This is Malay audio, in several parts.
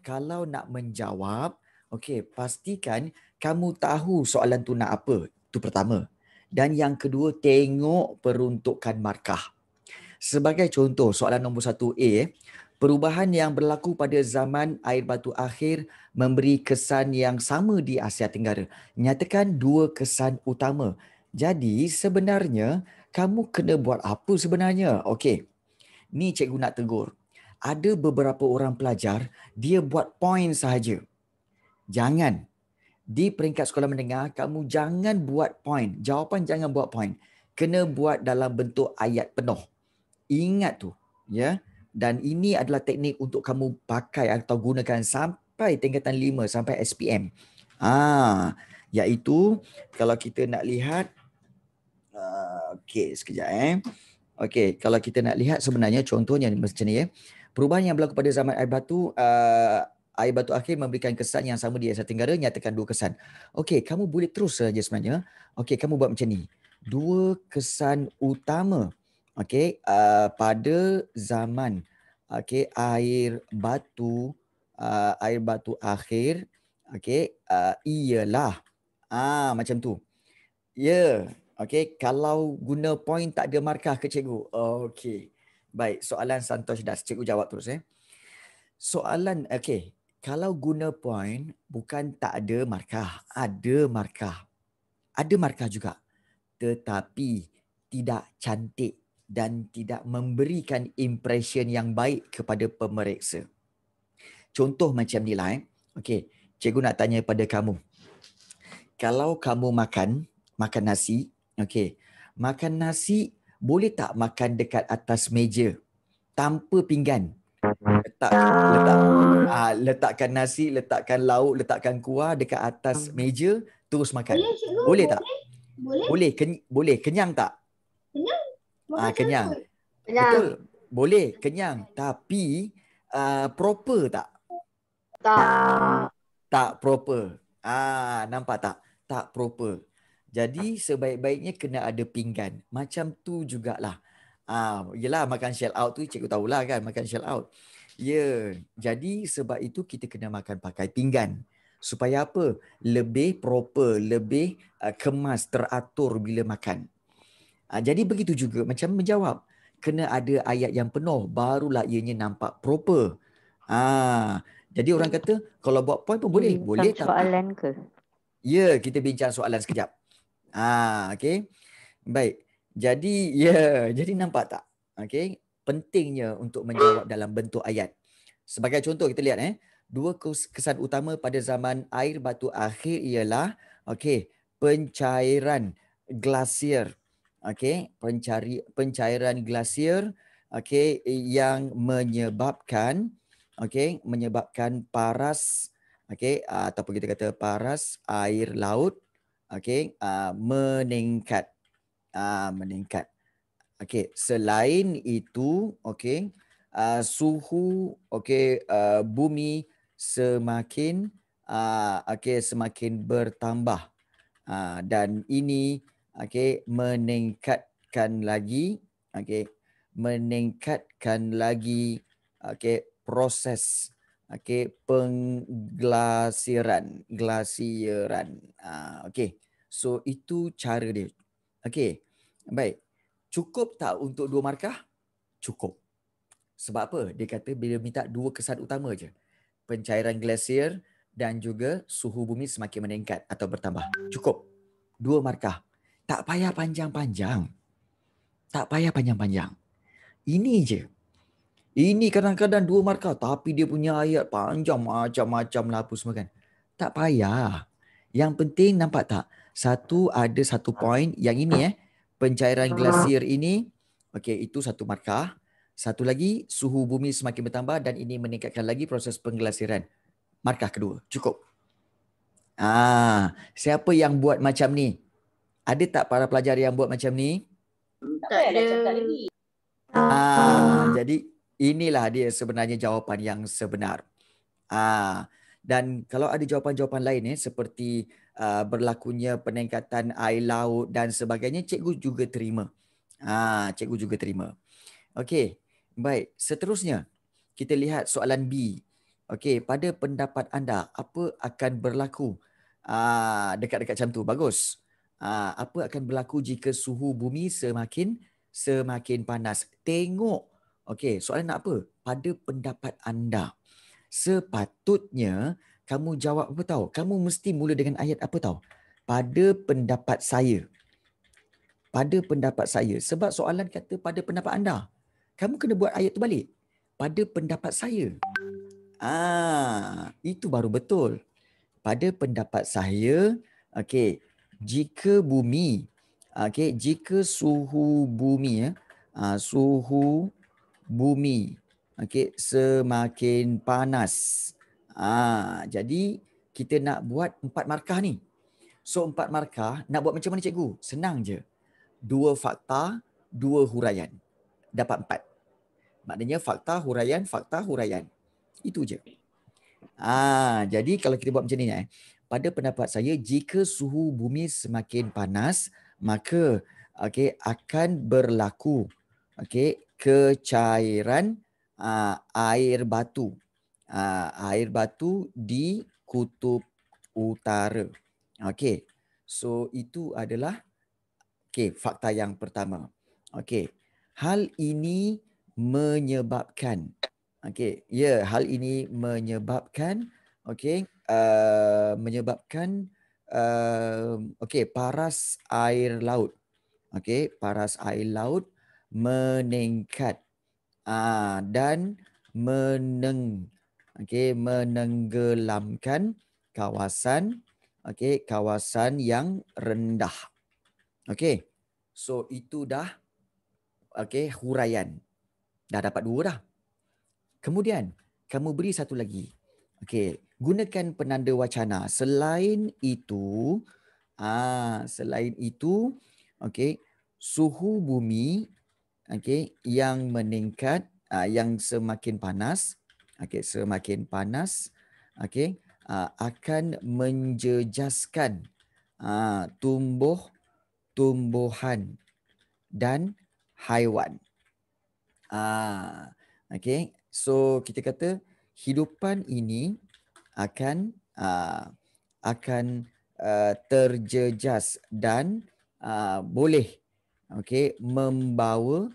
kalau nak menjawab, okey, pastikan kamu tahu soalan tu nak apa. Itu pertama. Dan yang kedua, tengok peruntukan markah. Sebagai contoh, soalan nombor satu A, perubahan yang berlaku pada zaman air batu akhir memberi kesan yang sama di Asia Tenggara. Nyatakan dua kesan utama. Jadi sebenarnya, kamu kena buat apa sebenarnya? Okey, ni cikgu nak tegur ada beberapa orang pelajar dia buat point sahaja. Jangan di peringkat sekolah menengah kamu jangan buat point. Jawapan jangan buat point. Kena buat dalam bentuk ayat penuh. Ingat tu, ya. Dan ini adalah teknik untuk kamu pakai atau gunakan sampai tingkatan 5 sampai SPM. Ah, ha, iaitu kalau kita nak lihat uh, okey sekejap eh. Okey, kalau kita nak lihat sebenarnya contohnya macam ni ya. Eh. Perubahan yang berlaku pada zaman air batu, uh, air batu akhir memberikan kesan yang sama di Asia Tenggara, nyatakan dua kesan. Okey, kamu boleh terus saja sebenarnya. Okey, kamu buat macam ni. Dua kesan utama okay, uh, pada zaman okay, air batu uh, air batu akhir okay, uh, ialah ah macam tu. Ya, yeah. okay, kalau guna point tak ada markah ke cikgu. Okay. Baik, soalan Santos dah cikgu jawab terus eh. Soalan okey, kalau guna point bukan tak ada markah, ada markah. Ada markah juga. Tetapi tidak cantik dan tidak memberikan impression yang baik kepada pemeriksa. Contoh macam ni lah eh. Okey, cikgu nak tanya pada kamu. Kalau kamu makan, makan nasi, okey. Makan nasi boleh tak makan dekat atas meja tanpa pinggan letak letak uh, letakkan nasi letakkan lauk letakkan kuah dekat atas meja terus makan boleh, cikgu, boleh, tak boleh boleh Ken, boleh kenyang tak kenyang uh, kenyang kenyang betul boleh kenyang tapi uh, proper tak tak tak proper ah nampak tak tak proper jadi sebaik-baiknya kena ada pinggan. Macam tu jugalah. Ah, uh, yelah makan shell out tu cikgu tahulah kan makan shell out. Ya, yeah. jadi sebab itu kita kena makan pakai pinggan. Supaya apa? Lebih proper, lebih uh, kemas, teratur bila makan. Uh, jadi begitu juga macam menjawab. Kena ada ayat yang penuh, barulah ianya nampak proper. Ah, Jadi orang kata kalau buat point pun boleh. Boleh tak? Soalan ke? Ya, yeah, kita bincang soalan sekejap. Ah, okay. Baik. Jadi, ya. Yeah. Jadi nampak tak? Okay. Pentingnya untuk menjawab dalam bentuk ayat. Sebagai contoh kita lihat eh. Dua kesan utama pada zaman air batu akhir ialah okay, pencairan glasier. Okay, pencari, pencairan glasier okay, yang menyebabkan okay, menyebabkan paras okay, ataupun kita kata paras air laut okay, uh, meningkat, uh, meningkat. Okay, selain itu, okay, uh, suhu, okay, uh, bumi semakin, uh, okay, semakin bertambah, uh, dan ini, okay, meningkatkan lagi, okay, meningkatkan lagi, okay, proses. Okey, pengglasiran, glasiran. Uh, Okey, so itu cara dia. Okey, baik. Cukup tak untuk dua markah? Cukup. Sebab apa? Dia kata bila minta dua kesan utama je. Pencairan glasier dan juga suhu bumi semakin meningkat atau bertambah. Cukup. Dua markah. Tak payah panjang-panjang. Tak payah panjang-panjang. Ini je. Ini kadang-kadang dua markah tapi dia punya ayat panjang macam-macam lah apa semua kan. Tak payah. Yang penting nampak tak? Satu ada satu poin yang ini eh. Pencairan glasier ini. Okey itu satu markah. Satu lagi suhu bumi semakin bertambah dan ini meningkatkan lagi proses pengglasiran. Markah kedua. Cukup. Ah, siapa yang buat macam ni? Ada tak para pelajar yang buat macam ni? Tak ada. Ah, jadi inilah dia sebenarnya jawapan yang sebenar. Ah, dan kalau ada jawapan-jawapan lain eh, seperti uh, berlakunya peningkatan air laut dan sebagainya, cikgu juga terima. Ah, cikgu juga terima. Okey, baik. Seterusnya, kita lihat soalan B. Okey, pada pendapat anda, apa akan berlaku ah, dekat-dekat macam tu? Bagus. Ah, apa akan berlaku jika suhu bumi semakin semakin panas? Tengok Okey, soalan nak apa? Pada pendapat anda, sepatutnya kamu jawab apa tahu? Kamu mesti mula dengan ayat apa tahu? Pada pendapat saya. Pada pendapat saya. Sebab soalan kata pada pendapat anda. Kamu kena buat ayat tu balik. Pada pendapat saya. Ah, itu baru betul. Pada pendapat saya, okey, jika bumi, okey, jika suhu bumi ya, suhu bumi okey semakin panas. Ah jadi kita nak buat empat markah ni. So empat markah nak buat macam mana cikgu? Senang je. Dua fakta, dua huraian. Dapat empat. Maknanya fakta huraian, fakta huraian. Itu je. Ah jadi kalau kita buat macam ni eh. Pada pendapat saya jika suhu bumi semakin panas maka okey akan berlaku okey kecairan uh, air batu. Uh, air batu di kutub utara. Okey. So itu adalah okey fakta yang pertama. Okey. Hal ini menyebabkan okey, ya yeah, hal ini menyebabkan okey, uh, menyebabkan uh, okey paras air laut. Okey, paras air laut meningkat uh, dan meneng okey menenggelamkan kawasan okey kawasan yang rendah okey so itu dah okey huraian dah dapat dua dah kemudian kamu beri satu lagi okey gunakan penanda wacana selain itu ah selain itu okey suhu bumi Okay, yang meningkat uh, yang semakin panas okay, semakin panas okay, uh, ah, akan menjejaskan uh, tumbuh tumbuhan dan haiwan uh, okey so kita kata hidupan ini akan uh, akan uh, terjejas dan uh, boleh okay, membawa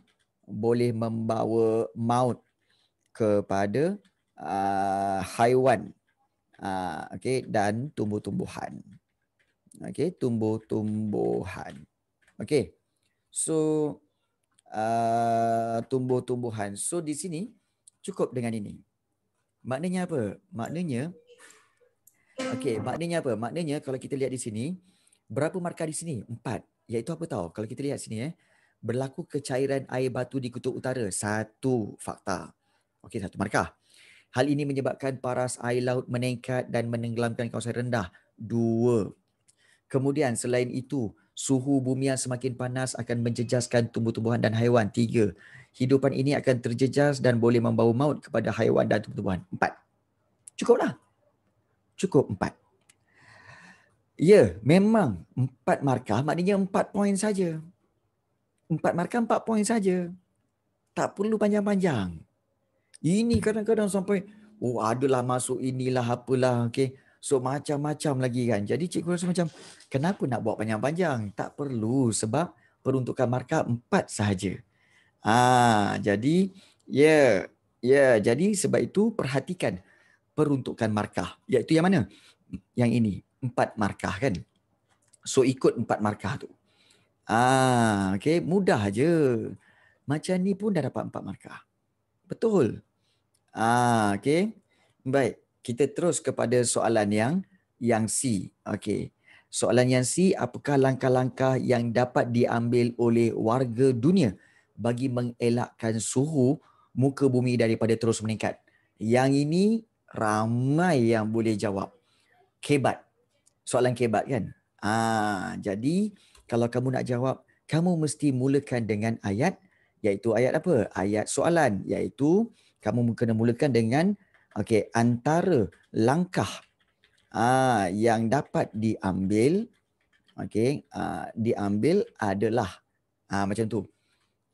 boleh membawa maut kepada uh, haiwan uh, ah, okay, dan tumbuh-tumbuhan. Okay, tumbuh-tumbuhan. Okay, so uh, tumbuh-tumbuhan. So di sini cukup dengan ini. Maknanya apa? Maknanya Okey, maknanya apa? Maknanya kalau kita lihat di sini, berapa markah di sini? Empat iaitu apa tahu kalau kita lihat sini eh berlaku kecairan air batu di kutub utara satu fakta okey satu markah hal ini menyebabkan paras air laut meningkat dan menenggelamkan kawasan rendah dua kemudian selain itu suhu bumi yang semakin panas akan menjejaskan tumbuh-tumbuhan dan haiwan tiga hidupan ini akan terjejas dan boleh membawa maut kepada haiwan dan tumbuh-tumbuhan empat cukuplah cukup empat Ya, memang empat markah maknanya empat poin saja. Empat markah empat poin saja. Tak perlu panjang-panjang. Ini kadang-kadang sampai oh adalah masuk inilah apalah okey. So macam-macam lagi kan. Jadi cikgu rasa macam kenapa nak buat panjang-panjang? Tak perlu sebab peruntukan markah empat sahaja. Ah, jadi ya, yeah, ya. Yeah. Jadi sebab itu perhatikan peruntukan markah iaitu yang mana? Yang ini, empat markah kan. So ikut empat markah tu. Ah, okay, mudah aja. Macam ni pun dah dapat empat markah. Betul. Ah, okay. Baik, kita terus kepada soalan yang yang C. Okay. Soalan yang C, apakah langkah-langkah yang dapat diambil oleh warga dunia bagi mengelakkan suhu muka bumi daripada terus meningkat? Yang ini ramai yang boleh jawab. Kebat soalan kebat kan? Ah, jadi kalau kamu nak jawab, kamu mesti mulakan dengan ayat iaitu ayat apa? Ayat soalan iaitu kamu kena mulakan dengan okey antara langkah ah yang dapat diambil okey ah, diambil adalah ah macam tu.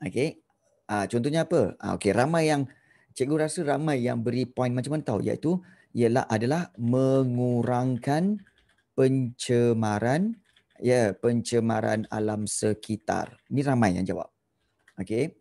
Okey. Ah contohnya apa? Ah, okey ramai yang cikgu rasa ramai yang beri point macam mana tahu iaitu ialah adalah mengurangkan pencemaran ya yeah, pencemaran alam sekitar. Ini ramai yang jawab. Okey.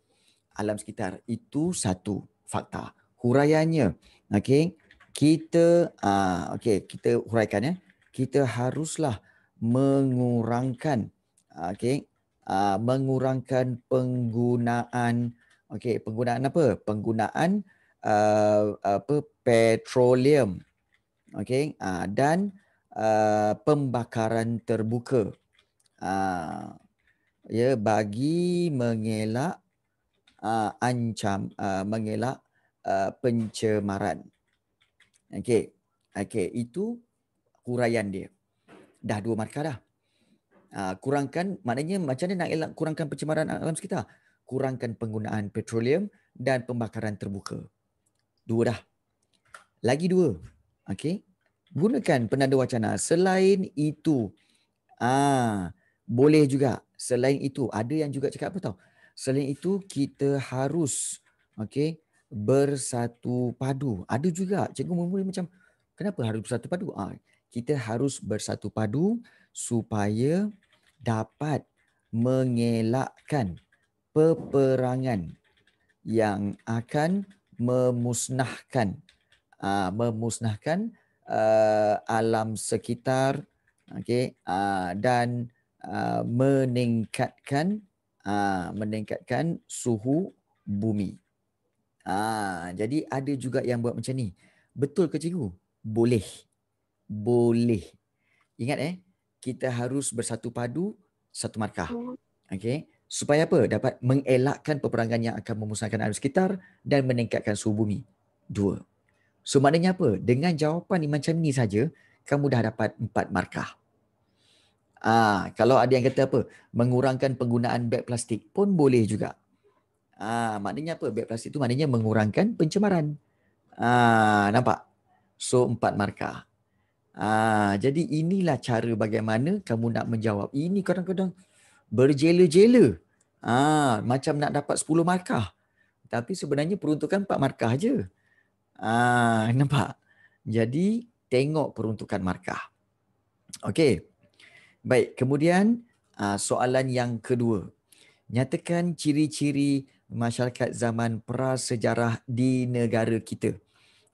Alam sekitar itu satu fakta. Huraiannya, okey, kita ah uh, okey, kita huraikan ya. Kita haruslah mengurangkan ah, okey, uh, mengurangkan penggunaan okey, penggunaan apa? Penggunaan uh, apa petroleum. Okey, uh, dan uh, pembakaran terbuka uh, ya bagi mengelak uh, ancam uh, mengelak uh, pencemaran okey okey itu huraian dia dah dua markah dah uh, kurangkan maknanya macam mana nak elak kurangkan pencemaran alam sekitar kurangkan penggunaan petroleum dan pembakaran terbuka dua dah lagi dua okey gunakan penanda wacana selain itu ah boleh juga selain itu ada yang juga cakap apa tahu selain itu kita harus okey bersatu padu ada juga cikgu mula macam kenapa harus bersatu padu ah kita harus bersatu padu supaya dapat mengelakkan peperangan yang akan memusnahkan aa, ah, memusnahkan uh, alam sekitar okey uh, dan uh, meningkatkan uh, meningkatkan suhu bumi. Uh, jadi ada juga yang buat macam ni. Betul ke cikgu? Boleh. Boleh. Ingat eh, kita harus bersatu padu satu markah. Okey. Supaya apa? Dapat mengelakkan peperangan yang akan memusnahkan alam sekitar dan meningkatkan suhu bumi. Dua. So maknanya apa? Dengan jawapan ni macam ni saja, kamu dah dapat empat markah. Ah, kalau ada yang kata apa? Mengurangkan penggunaan beg plastik pun boleh juga. Ah, maknanya apa? Beg plastik tu maknanya mengurangkan pencemaran. Ah, nampak? So empat markah. Ah, jadi inilah cara bagaimana kamu nak menjawab. Ini kadang-kadang berjela-jela. Ah, macam nak dapat 10 markah. Tapi sebenarnya peruntukan 4 markah aje. Ah, nampak? Jadi tengok peruntukan markah. Okey. Baik, kemudian ah, soalan yang kedua. Nyatakan ciri-ciri masyarakat zaman prasejarah di negara kita.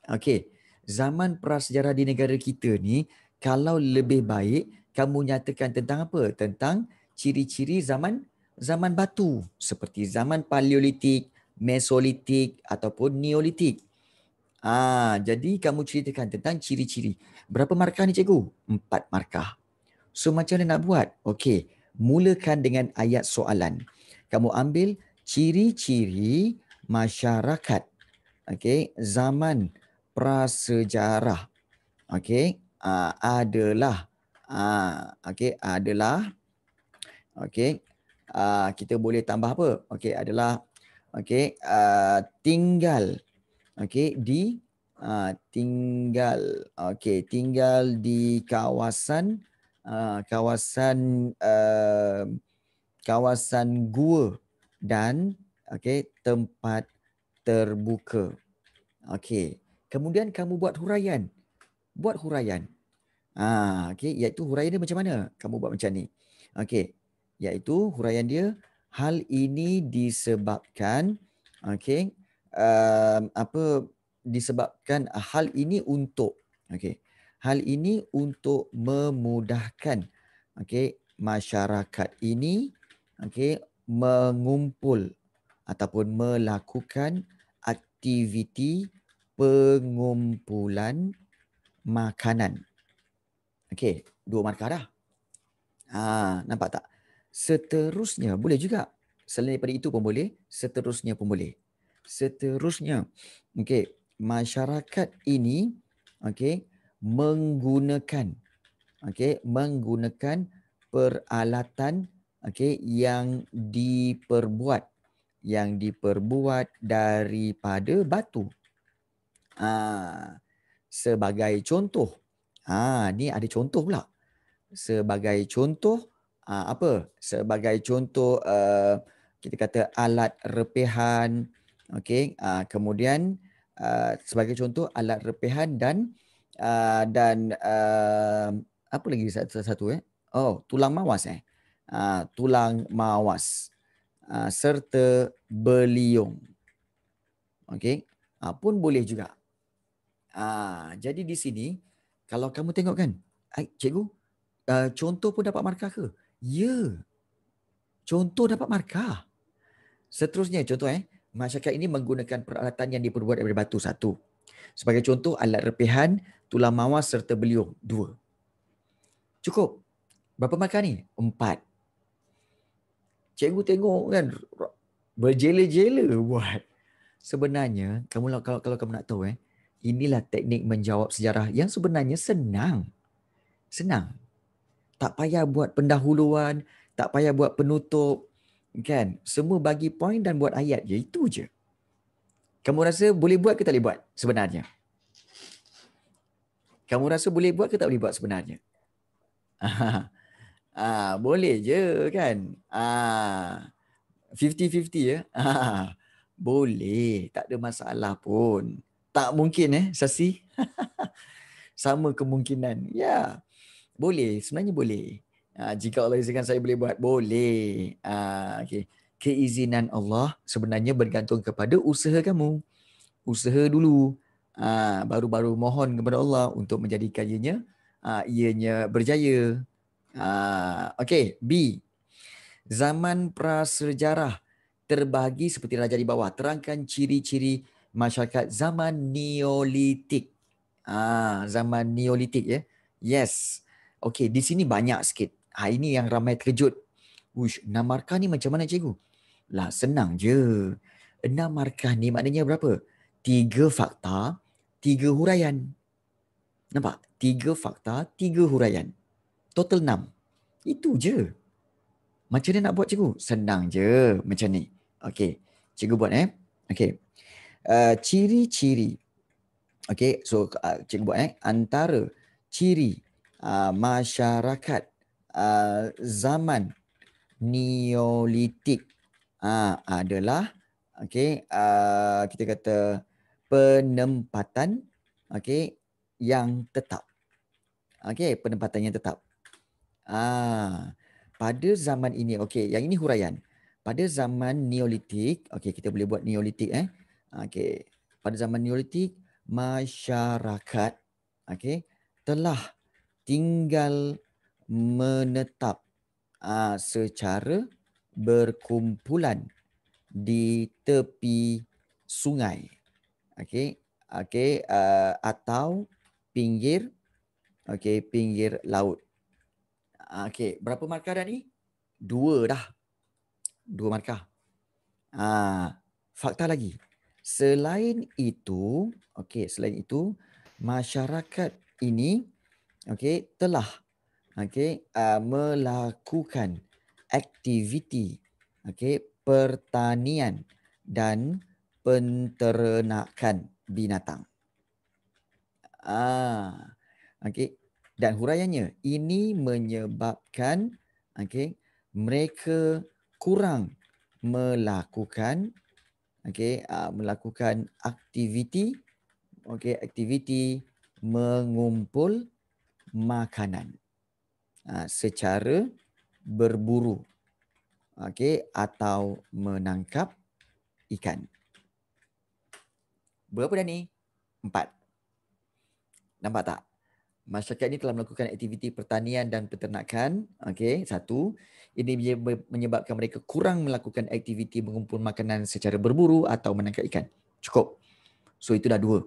Okey. Zaman prasejarah di negara kita ni kalau lebih baik kamu nyatakan tentang apa? Tentang ciri-ciri zaman zaman batu seperti zaman paleolitik, mesolitik ataupun neolitik. Ah, jadi kamu ceritakan tentang ciri-ciri. Berapa markah ni cikgu? Empat markah. So macam mana nak buat? Okey, mulakan dengan ayat soalan. Kamu ambil ciri-ciri masyarakat. Okey, zaman prasejarah. Okey, uh, adalah. Uh, Okey, adalah. Okey, uh, kita boleh tambah apa? Okey, adalah. Okey, uh, tinggal okey di uh, tinggal okey tinggal di kawasan uh, kawasan uh, kawasan gua dan okey tempat terbuka okey kemudian kamu buat huraian buat huraian ha okey iaitu huraian dia macam mana kamu buat macam ni okey iaitu huraian dia hal ini disebabkan okey Um, apa disebabkan ah, hal ini untuk okey hal ini untuk memudahkan okey masyarakat ini okey mengumpul ataupun melakukan aktiviti pengumpulan makanan. Okey, dua markah dah. Ha, nampak tak? Seterusnya boleh juga. Selain daripada itu pun boleh, seterusnya pun boleh seterusnya. Okey, masyarakat ini okey menggunakan okey menggunakan peralatan okey yang diperbuat yang diperbuat daripada batu. Aa, ha, sebagai contoh. Ah ni ada contoh pula. Sebagai contoh aa, ha, apa? Sebagai contoh uh, kita kata alat repihan. Okey, uh, kemudian uh, sebagai contoh alat repihan dan uh, dan uh, apa lagi satu, satu eh? Oh, tulang mawas eh. Uh, tulang mawas uh, serta beliung. Okey, uh, pun boleh juga. Uh, jadi di sini kalau kamu tengok kan, ai cikgu, uh, contoh pun dapat markah ke? Ya. Contoh dapat markah. Seterusnya contoh eh, Masyarakat ini menggunakan peralatan yang diperbuat daripada batu satu. Sebagai contoh, alat repihan, tulang mawar serta beliung dua. Cukup. Berapa makan ni? Empat. Cikgu tengok kan berjela-jela buat. Sebenarnya, kamu lah, kalau kalau kamu nak tahu eh, inilah teknik menjawab sejarah yang sebenarnya senang. Senang. Tak payah buat pendahuluan, tak payah buat penutup, Kan? Semua bagi poin dan buat ayat je. Itu je. Kamu rasa boleh buat ke tak boleh buat sebenarnya? Kamu rasa boleh buat ke tak boleh buat sebenarnya? Ah, boleh je kan? Ah, 50-50 ya? Ah, boleh. Tak ada masalah pun. Tak mungkin eh, Sasi. Sama kemungkinan. Ya. Yeah. Boleh. Sebenarnya boleh. Ah, jika Allah izinkan saya boleh buat, boleh. Ha, ah, okay. Keizinan Allah sebenarnya bergantung kepada usaha kamu. Usaha dulu. Ha, baru-baru mohon kepada Allah untuk menjadikan ianya, ha, ianya berjaya. Ha, okay, B. Zaman prasejarah terbahagi seperti raja di bawah. Terangkan ciri-ciri masyarakat zaman Neolitik. Ah, zaman Neolitik ya. Yes. Okey, di sini banyak sikit. Ha, ini yang ramai terkejut. Uish, enam markah ni macam mana cikgu? Lah senang je. Enam markah ni maknanya berapa? Tiga fakta, tiga huraian. Nampak? Tiga fakta, tiga huraian. Total enam. Itu je. Macam mana nak buat cikgu? Senang je macam ni. Okay. Cikgu buat eh. Okay. Uh, ciri-ciri. Okay. So uh, cikgu buat eh. Antara ciri uh, masyarakat Uh, zaman neolitik uh, adalah okey uh, kita kata penempatan okey yang tetap okey penempatan yang tetap ah uh, pada zaman ini okey yang ini huraian pada zaman neolitik okey kita boleh buat neolitik eh okey pada zaman neolitik masyarakat okey telah tinggal menetap uh, secara berkumpulan di tepi sungai. Okey, okey uh, atau pinggir okey pinggir laut. Okey, berapa markah dah ni? Dua dah. Dua markah. Ah, uh, fakta lagi. Selain itu, okey, selain itu masyarakat ini okey telah okay, uh, melakukan aktiviti okay, pertanian dan penternakan binatang. Ah, okay. Dan huraiannya, ini menyebabkan okay, mereka kurang melakukan okay, uh, melakukan aktiviti okay, aktiviti mengumpul makanan. Ha, secara berburu okey atau menangkap ikan berapa dah ni empat nampak tak masyarakat ini telah melakukan aktiviti pertanian dan peternakan okey satu ini menyebabkan mereka kurang melakukan aktiviti mengumpul makanan secara berburu atau menangkap ikan cukup so itu dah dua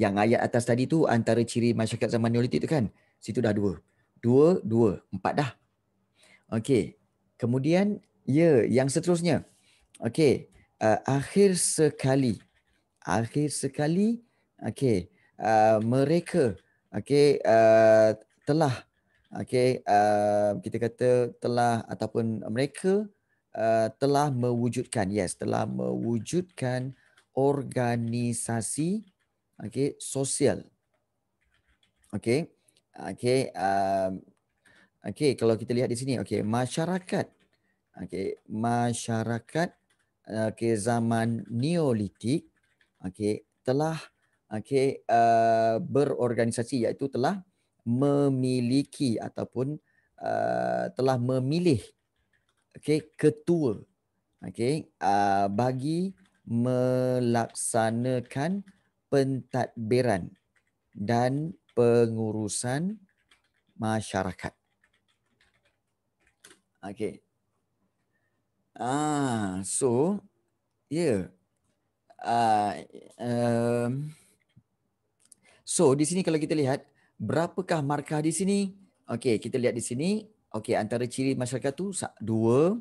yang ayat atas tadi tu antara ciri masyarakat zaman neolitik tu kan situ dah dua dua, dua, empat dah. Okey. Kemudian, ya, yang seterusnya. Okey. Uh, akhir sekali. Akhir sekali, okey. Uh, mereka, okey, uh, telah, okey, uh, kita kata telah ataupun mereka uh, telah mewujudkan, yes, telah mewujudkan organisasi, okey, sosial. Okey, Okay, um, okay. Kalau kita lihat di sini, okay, masyarakat, okay, masyarakat, ke zaman Neolitik, okay, telah, okay, uh, berorganisasi, iaitu telah memiliki ataupun uh, telah memilih, okay, ketua, okay, uh, bagi melaksanakan pentadbiran dan pengurusan masyarakat. Okey. Ah, so yeah. Ya. Uh, um, so di sini kalau kita lihat berapakah markah di sini? Okey, kita lihat di sini. Okey, antara ciri masyarakat tu dua.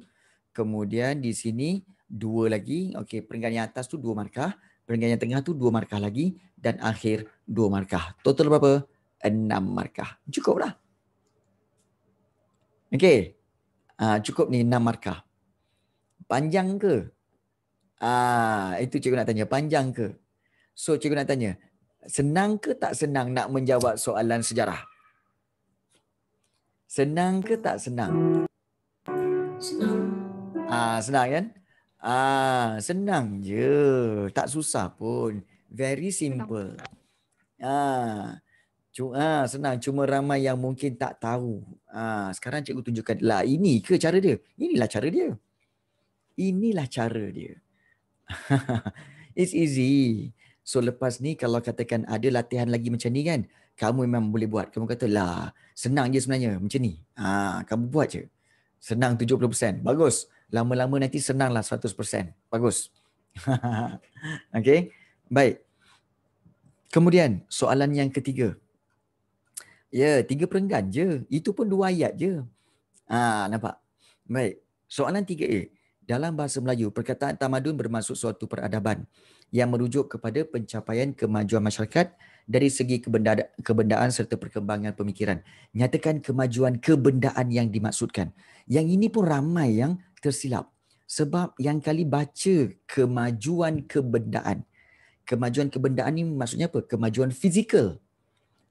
Kemudian di sini dua lagi. Okey, peringkat yang atas tu dua markah peringkat yang tengah tu dua markah lagi dan akhir dua markah. Total berapa? Enam markah. Cukup lah. Okay. Uh, ah, cukup ni enam markah. Panjang ke? Ah, uh, itu cikgu nak tanya. Panjang ke? So cikgu nak tanya. Senang ke tak senang nak menjawab soalan sejarah? Senang ke tak senang? Senang. Ah, uh, senang kan? Ah, senang je. Tak susah pun. Very simple. Ah. Cuma ah, senang cuma ramai yang mungkin tak tahu. Ah, sekarang cikgu tunjukkan lah ini ke cara dia. Inilah cara dia. Inilah cara dia. It's easy. So lepas ni kalau katakan ada latihan lagi macam ni kan, kamu memang boleh buat. Kamu kata lah, senang je sebenarnya macam ni. Ah, kamu buat je. Senang 70%. Bagus lama-lama nanti senanglah 100%. Bagus. Okay, Baik. Kemudian soalan yang ketiga. Ya, tiga perenggan je. Itu pun dua ayat je. Ah, nampak. Baik. Soalan tiga a Dalam bahasa Melayu, perkataan tamadun bermaksud suatu peradaban yang merujuk kepada pencapaian kemajuan masyarakat dari segi kebendaan, kebendaan serta perkembangan pemikiran. Nyatakan kemajuan kebendaan yang dimaksudkan. Yang ini pun ramai yang tersilap. Sebab yang kali baca kemajuan kebendaan. Kemajuan kebendaan ni maksudnya apa? Kemajuan fizikal.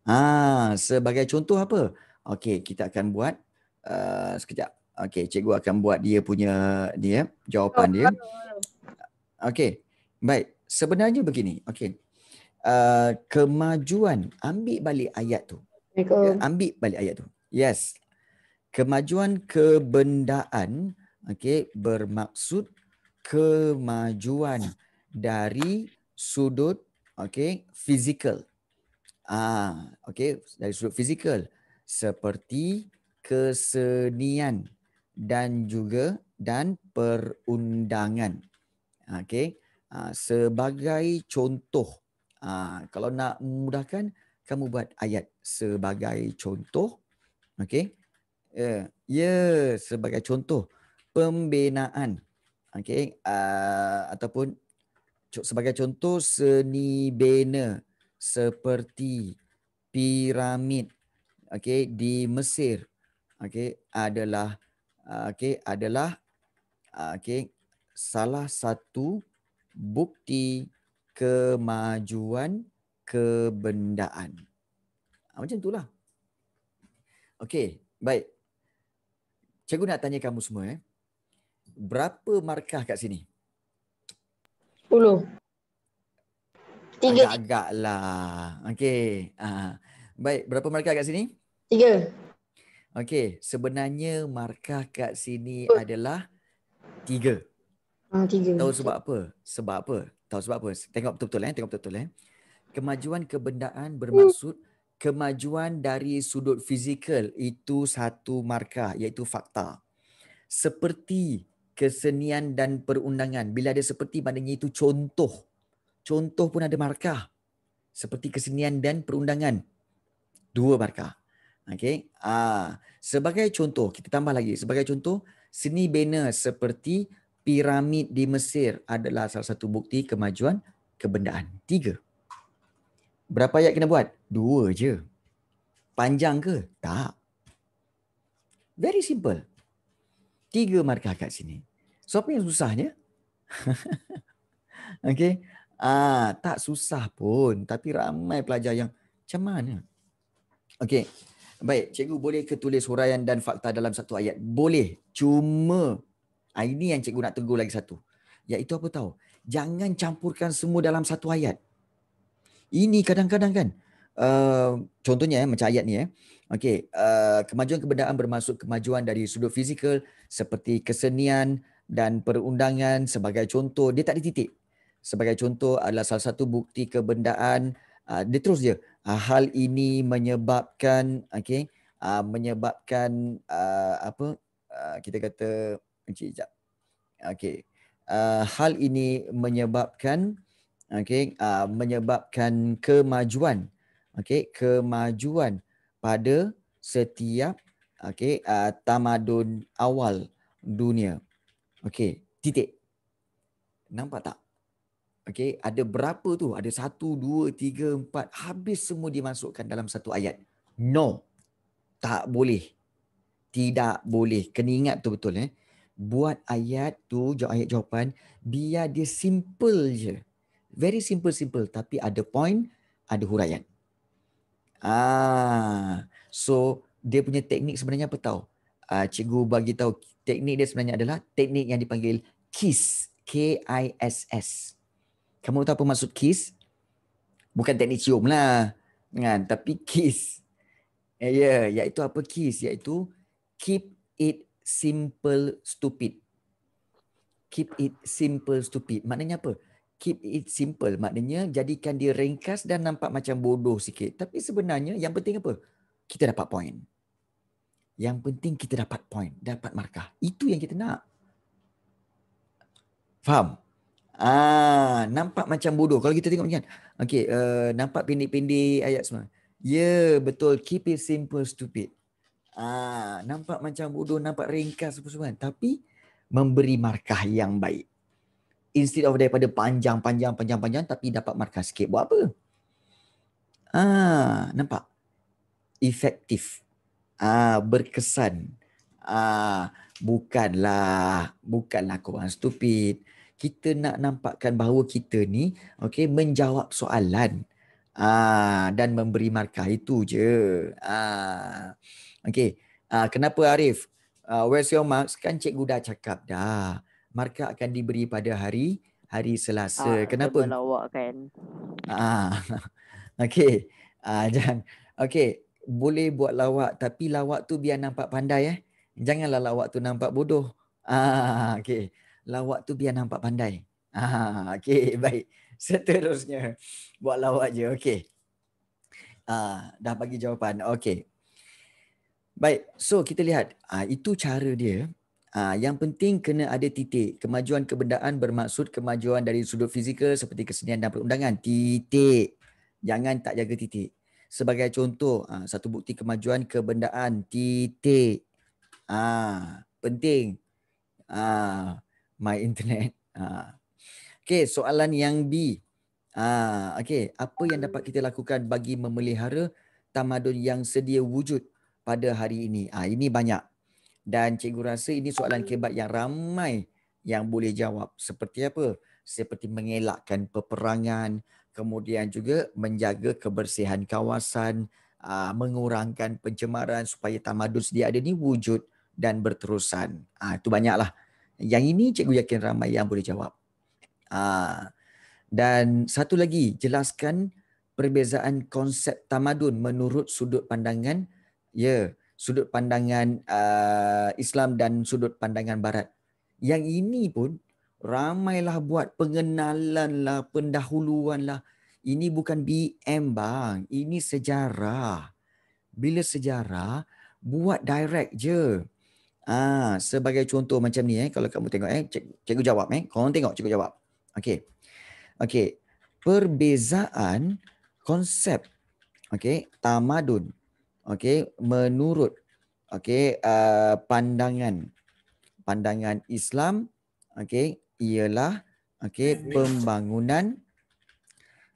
Ha, sebagai contoh apa? Okey, kita akan buat uh, sekejap. Okey, cikgu akan buat dia punya dia eh, jawapan dia. Okey. Baik, sebenarnya begini. Okey. Uh, kemajuan ambil balik ayat tu. Ambil balik ayat tu. Yes. Kemajuan kebendaan okey bermaksud kemajuan dari sudut okey fizikal ah okey dari sudut fizikal seperti kesenian dan juga dan perundangan okey ah, sebagai contoh ah, kalau nak mudahkan kamu buat ayat sebagai contoh okey eh, ya yeah, sebagai contoh pembinaan. Okey, uh, ataupun sebagai contoh seni bina seperti piramid okey di Mesir okey adalah uh, okey adalah uh, okey salah satu bukti kemajuan kebendaan. Ah, macam itulah. Okey, baik. Cikgu nak tanya kamu semua eh berapa markah kat sini? 10. Tiga. Agaklah. Okey. Uh, baik, berapa markah kat sini? Tiga. Okey, sebenarnya markah kat sini oh. adalah tiga. Ah, tiga. Tahu sebab apa? Sebab apa? Tahu sebab apa? Tengok betul-betul eh, tengok betul-betul eh. Kemajuan kebendaan bermaksud kemajuan dari sudut fizikal itu satu markah iaitu fakta. Seperti kesenian dan perundangan. Bila ada seperti maknanya itu contoh. Contoh pun ada markah. Seperti kesenian dan perundangan. Dua markah. Okay. Ah, sebagai contoh, kita tambah lagi. Sebagai contoh, seni bina seperti piramid di Mesir adalah salah satu bukti kemajuan kebendaan. Tiga. Berapa ayat kena buat? Dua je. Panjang ke? Tak. Very simple tiga markah kat sini. So apa yang susahnya? okay. Ah, tak susah pun. Tapi ramai pelajar yang macam mana? Okay. Baik, cikgu boleh ketulis huraian dan fakta dalam satu ayat? Boleh. Cuma, ah, ini yang cikgu nak tegur lagi satu. Iaitu apa tahu? Jangan campurkan semua dalam satu ayat. Ini kadang-kadang kan, Eh, contohnya eh, macam ayat ni eh. Okey, uh, kemajuan kebendaan bermaksud kemajuan dari sudut fizikal seperti kesenian dan perundangan sebagai contoh dia tak ada titik. Sebagai contoh adalah salah satu bukti kebendaan uh, dia terus je. Uh, hal ini menyebabkan okey, uh, menyebabkan uh, apa uh, kita kata cik jap. Okey. Uh, hal ini menyebabkan okey uh, menyebabkan kemajuan okey kemajuan pada setiap okey uh, tamadun awal dunia okey titik nampak tak okey ada berapa tu ada satu, dua, tiga, empat. habis semua dimasukkan dalam satu ayat no tak boleh tidak boleh kena ingat tu betul eh buat ayat tu jawab ayat jawapan biar dia simple je very simple simple tapi ada point ada huraian Ah, so dia punya teknik sebenarnya apa tahu? Uh, ah, cikgu bagi tahu teknik dia sebenarnya adalah teknik yang dipanggil KISS. K I S S. Kamu tahu apa maksud KISS? Bukan teknik cium lah. Kan? Tapi KISS. Eh, ya, yeah, iaitu apa KISS? Iaitu keep it simple stupid. Keep it simple stupid. Maknanya apa? keep it simple maknanya jadikan dia ringkas dan nampak macam bodoh sikit tapi sebenarnya yang penting apa kita dapat point yang penting kita dapat point dapat markah itu yang kita nak faham ah nampak macam bodoh kalau kita tengok macam kan. okey uh, nampak pendek-pendek ayat semua ya yeah, betul keep it simple stupid ah nampak macam bodoh nampak ringkas semua kan. tapi memberi markah yang baik instead of daripada panjang panjang panjang panjang tapi dapat markah sikit buat apa? Ah, nampak. Efektif. Ah, ha, berkesan. Ah, bukanlah bukanlah kau orang stupid. Kita nak nampakkan bahawa kita ni okey menjawab soalan. Ah, dan memberi markah itu je. Ah. Okey. Ah, kenapa Arif? Uh, where's your marks? Kan cikgu dah cakap dah markah akan diberi pada hari hari Selasa. Ha, Kenapa? Kena awak kan. Ah. Okey. Ah jangan. Okey, boleh buat lawak tapi lawak tu biar nampak pandai eh. Janganlah lawak tu nampak bodoh. Ah okey. Lawak tu biar nampak pandai. Ah okey, baik. Seterusnya buat lawak je. Okey. Ah dah bagi jawapan. Okey. Baik. So kita lihat ah itu cara dia Ah, yang penting kena ada titik. Kemajuan kebendaan bermaksud kemajuan dari sudut fizikal seperti kesenian dan perundangan. Titik. Jangan tak jaga titik. Sebagai contoh, ah, satu bukti kemajuan kebendaan. Titik. Ha, penting. Ha, my internet. Ha. Okay, soalan yang B. Ha, okay, apa yang dapat kita lakukan bagi memelihara tamadun yang sedia wujud pada hari ini? Ha, ini banyak. Dan cikgu rasa ini soalan kebat yang ramai yang boleh jawab. Seperti apa? Seperti mengelakkan peperangan, kemudian juga menjaga kebersihan kawasan, ah, mengurangkan pencemaran supaya tamadun sedia ada ni wujud dan berterusan. Ah, itu banyaklah. Yang ini cikgu yakin ramai yang boleh jawab. Ah, dan satu lagi, jelaskan perbezaan konsep tamadun menurut sudut pandangan ya yeah, sudut pandangan uh, Islam dan sudut pandangan Barat. Yang ini pun ramailah buat pengenalan lah, pendahuluan lah. Ini bukan BM bang, ini sejarah. Bila sejarah, buat direct je. Ah, sebagai contoh macam ni eh, kalau kamu tengok eh, cik, cikgu jawab eh. Kau tengok cikgu jawab. Okey. Okey. Perbezaan konsep okey, tamadun okey menurut okey uh, pandangan pandangan Islam okey ialah okey pembangunan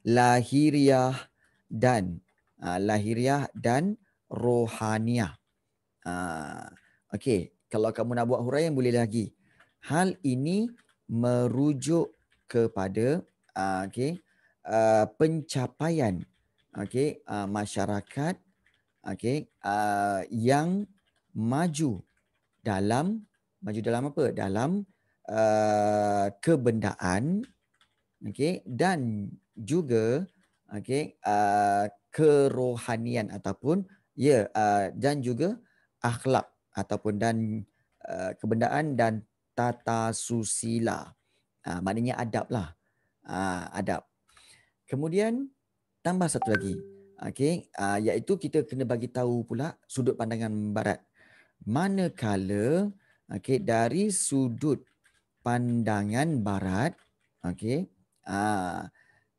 lahiriah dan uh, lahiriah dan rohaniah. Uh, okey kalau kamu nak buat huraian boleh lagi. Hal ini merujuk kepada uh, okey uh, pencapaian okey uh, masyarakat Okey, uh, yang maju dalam maju dalam apa? Dalam uh, kebendaan, okey, dan juga okey, uh, kerohanian ataupun ya yeah, uh, dan juga akhlak ataupun dan uh, kebendaan dan tata susila. Uh, maknanya adab lah. Uh, adab. Kemudian tambah satu lagi. Okey, uh, iaitu kita kena bagi tahu pula sudut pandangan barat. Manakala okey dari sudut pandangan barat, okey, uh,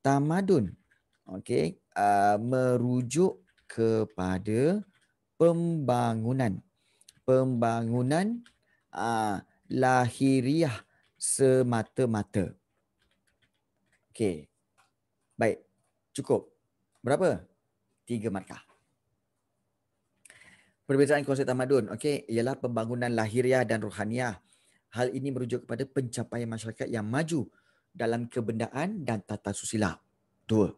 tamadun okey uh, merujuk kepada pembangunan pembangunan uh, lahiriah semata-mata. Okey. Baik. Cukup. Berapa? tiga markah. Perbezaan konsep tamadun, okey, ialah pembangunan lahiriah dan rohaniah. Hal ini merujuk kepada pencapaian masyarakat yang maju dalam kebendaan dan tata susila. Dua.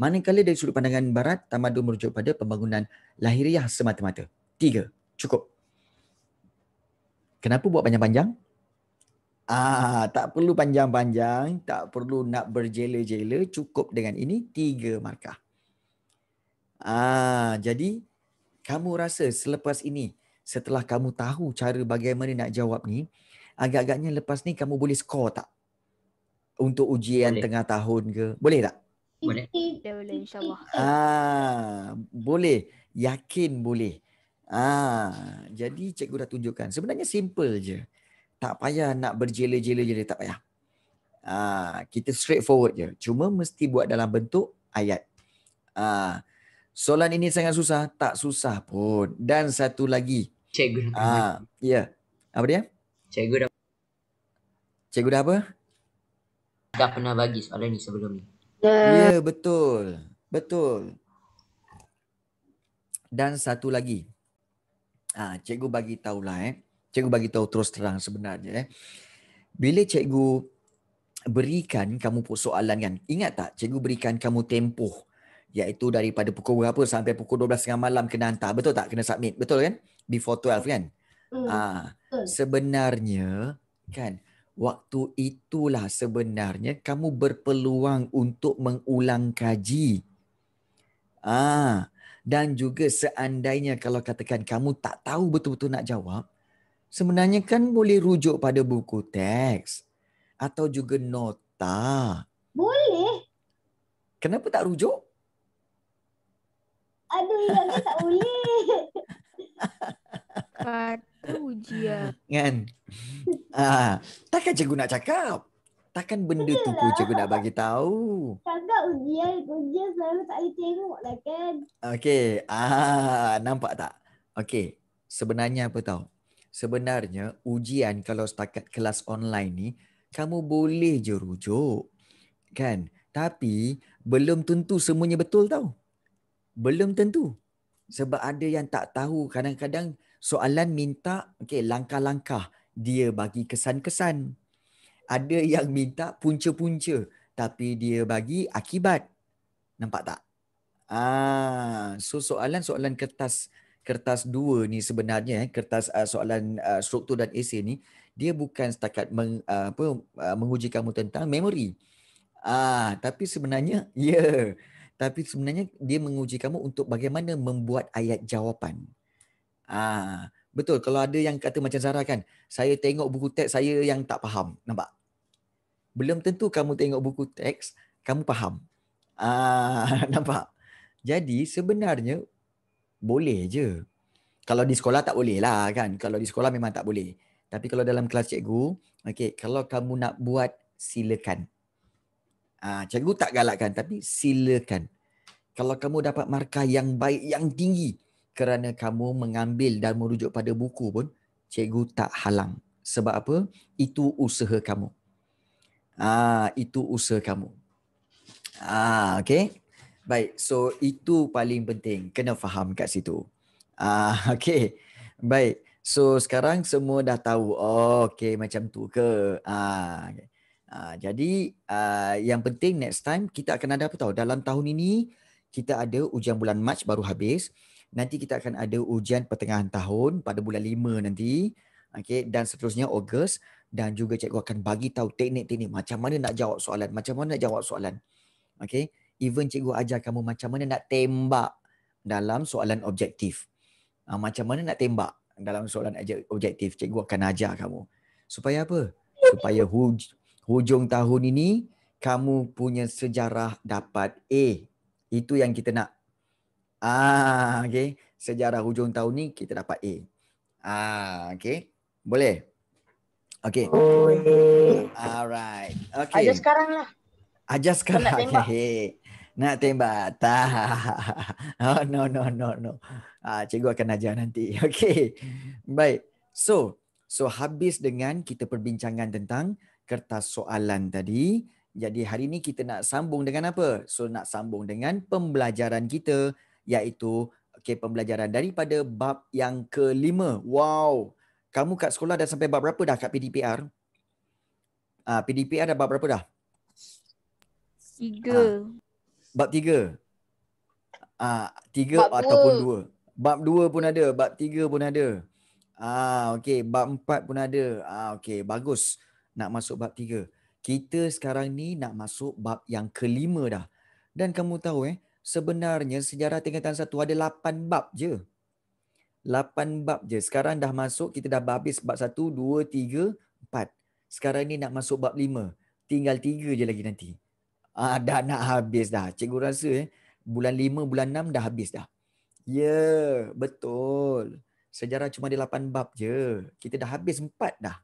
Manakala dari sudut pandangan barat, tamadun merujuk kepada pembangunan lahiriah semata-mata. Tiga. Cukup. Kenapa buat panjang-panjang? Ah, tak perlu panjang-panjang, tak perlu nak berjela-jela, cukup dengan ini tiga markah. Ah, jadi kamu rasa selepas ini, setelah kamu tahu cara bagaimana nak jawab ni, agak-agaknya lepas ni kamu boleh skor tak? Untuk ujian boleh. tengah tahun ke? Boleh tak? Boleh. Ah, boleh. Yakin boleh. Ah, jadi cikgu dah tunjukkan. Sebenarnya simple je. Tak payah nak berjela-jela je, tak payah. Ah, kita straightforward je. Cuma mesti buat dalam bentuk ayat. Ah, Soalan ini sangat susah, tak susah pun. Dan satu lagi. Cikgu. Ah, ya. Yeah. Apa dia? Cikgu dah. Cikgu dah apa? Dah pernah bagi soalan ni sebelum ni. Ya, yeah, betul. Betul. Dan satu lagi. Ah, cikgu bagi tahulah eh. Cikgu bagi tahu terus terang sebenarnya eh. Bila cikgu berikan kamu soalan kan. Ingat tak cikgu berikan kamu tempoh iaitu daripada pukul berapa sampai pukul 12 malam kena hantar betul tak kena submit betul kan before 12 kan hmm. ah sebenarnya kan waktu itulah sebenarnya kamu berpeluang untuk mengulang kaji ah dan juga seandainya kalau katakan kamu tak tahu betul-betul nak jawab sebenarnya kan boleh rujuk pada buku teks atau juga nota boleh kenapa tak rujuk Aduh, yang dia tak boleh. Patu ujian. Kan? Ah, takkan cikgu nak cakap? Takkan benda tu pun cikgu nak bagi tahu. Kakak ujian, ujian selalu tak boleh tengok lah, kan. Okay. Ah, nampak tak? Okay. Sebenarnya apa tahu? Sebenarnya ujian kalau setakat kelas online ni, kamu boleh je rujuk. Kan? Tapi belum tentu semuanya betul tau. Belum tentu. Sebab ada yang tak tahu. Kadang-kadang soalan minta okay, langkah-langkah. Dia bagi kesan-kesan. Ada yang minta punca-punca. Tapi dia bagi akibat. Nampak tak? Ah, so soalan-soalan kertas kertas dua ni sebenarnya eh, kertas uh, soalan uh, struktur dan esei ni dia bukan setakat meng, uh, apa uh, menguji kamu tentang memori. Ah, tapi sebenarnya ya yeah tapi sebenarnya dia menguji kamu untuk bagaimana membuat ayat jawapan. Ah, betul kalau ada yang kata macam Zara kan, saya tengok buku teks saya yang tak faham, nampak? Belum tentu kamu tengok buku teks kamu faham. Ah, nampak? Jadi sebenarnya boleh je. Kalau di sekolah tak boleh lah kan. Kalau di sekolah memang tak boleh. Tapi kalau dalam kelas cikgu, okay, kalau kamu nak buat, silakan. Ah, cikgu tak galakkan tapi silakan kalau kamu dapat markah yang baik yang tinggi kerana kamu mengambil dan merujuk pada buku pun cikgu tak halang sebab apa itu usaha kamu ah itu usaha kamu ah okay. baik so itu paling penting kena faham kat situ ah okay. baik so sekarang semua dah tahu oh, okey macam tu ke ah okay. Uh, ah, jadi uh, yang penting next time kita akan ada apa tahu dalam tahun ini kita ada ujian bulan Mac baru habis. Nanti kita akan ada ujian pertengahan tahun pada bulan 5 nanti. Okay, dan seterusnya Ogos dan juga cikgu akan bagi tahu teknik-teknik macam mana nak jawab soalan, macam mana nak jawab soalan. Okay, even cikgu ajar kamu macam mana nak tembak dalam soalan objektif. Ah, macam mana nak tembak dalam soalan objektif, cikgu akan ajar kamu. Supaya apa? Supaya hujung tahun ini kamu punya sejarah dapat A itu yang kita nak. Ah, okay. Sejarah hujung tahun ni kita dapat A. Ah, okay. Boleh? Okay. Oh, Alright. Okay. Aja sekarang lah. Aja sekarang. Nak tembak. Hey. Nak tembak. Tak. Oh, no, no, no, no. Ah, cikgu akan ajar nanti. Okay. Baik. So, so habis dengan kita perbincangan tentang kertas soalan tadi. Jadi hari ini kita nak sambung dengan apa? So nak sambung dengan pembelajaran kita iaitu okay, pembelajaran daripada bab yang kelima. Wow! Kamu kat sekolah dah sampai bab berapa dah kat PDPR? Ah, PDPR dah bab berapa dah? Tiga. Ah, bab tiga? Ah, tiga bab ataupun dua. dua. Bab dua pun ada, bab tiga pun ada. Ah, okay, bab empat pun ada. Ah, okay, bagus. Nak masuk bab tiga kita sekarang ni nak masuk bab yang kelima dah. Dan kamu tahu eh, sebenarnya sejarah tingkatan satu ada lapan bab je. Lapan bab je. Sekarang dah masuk, kita dah habis bab satu, dua, tiga, empat. Sekarang ni nak masuk bab lima. Tinggal tiga je lagi nanti. Ah, dah nak habis dah. Cikgu rasa eh, bulan lima, bulan enam dah habis dah. Ya, yeah, betul. Sejarah cuma ada lapan bab je. Kita dah habis empat dah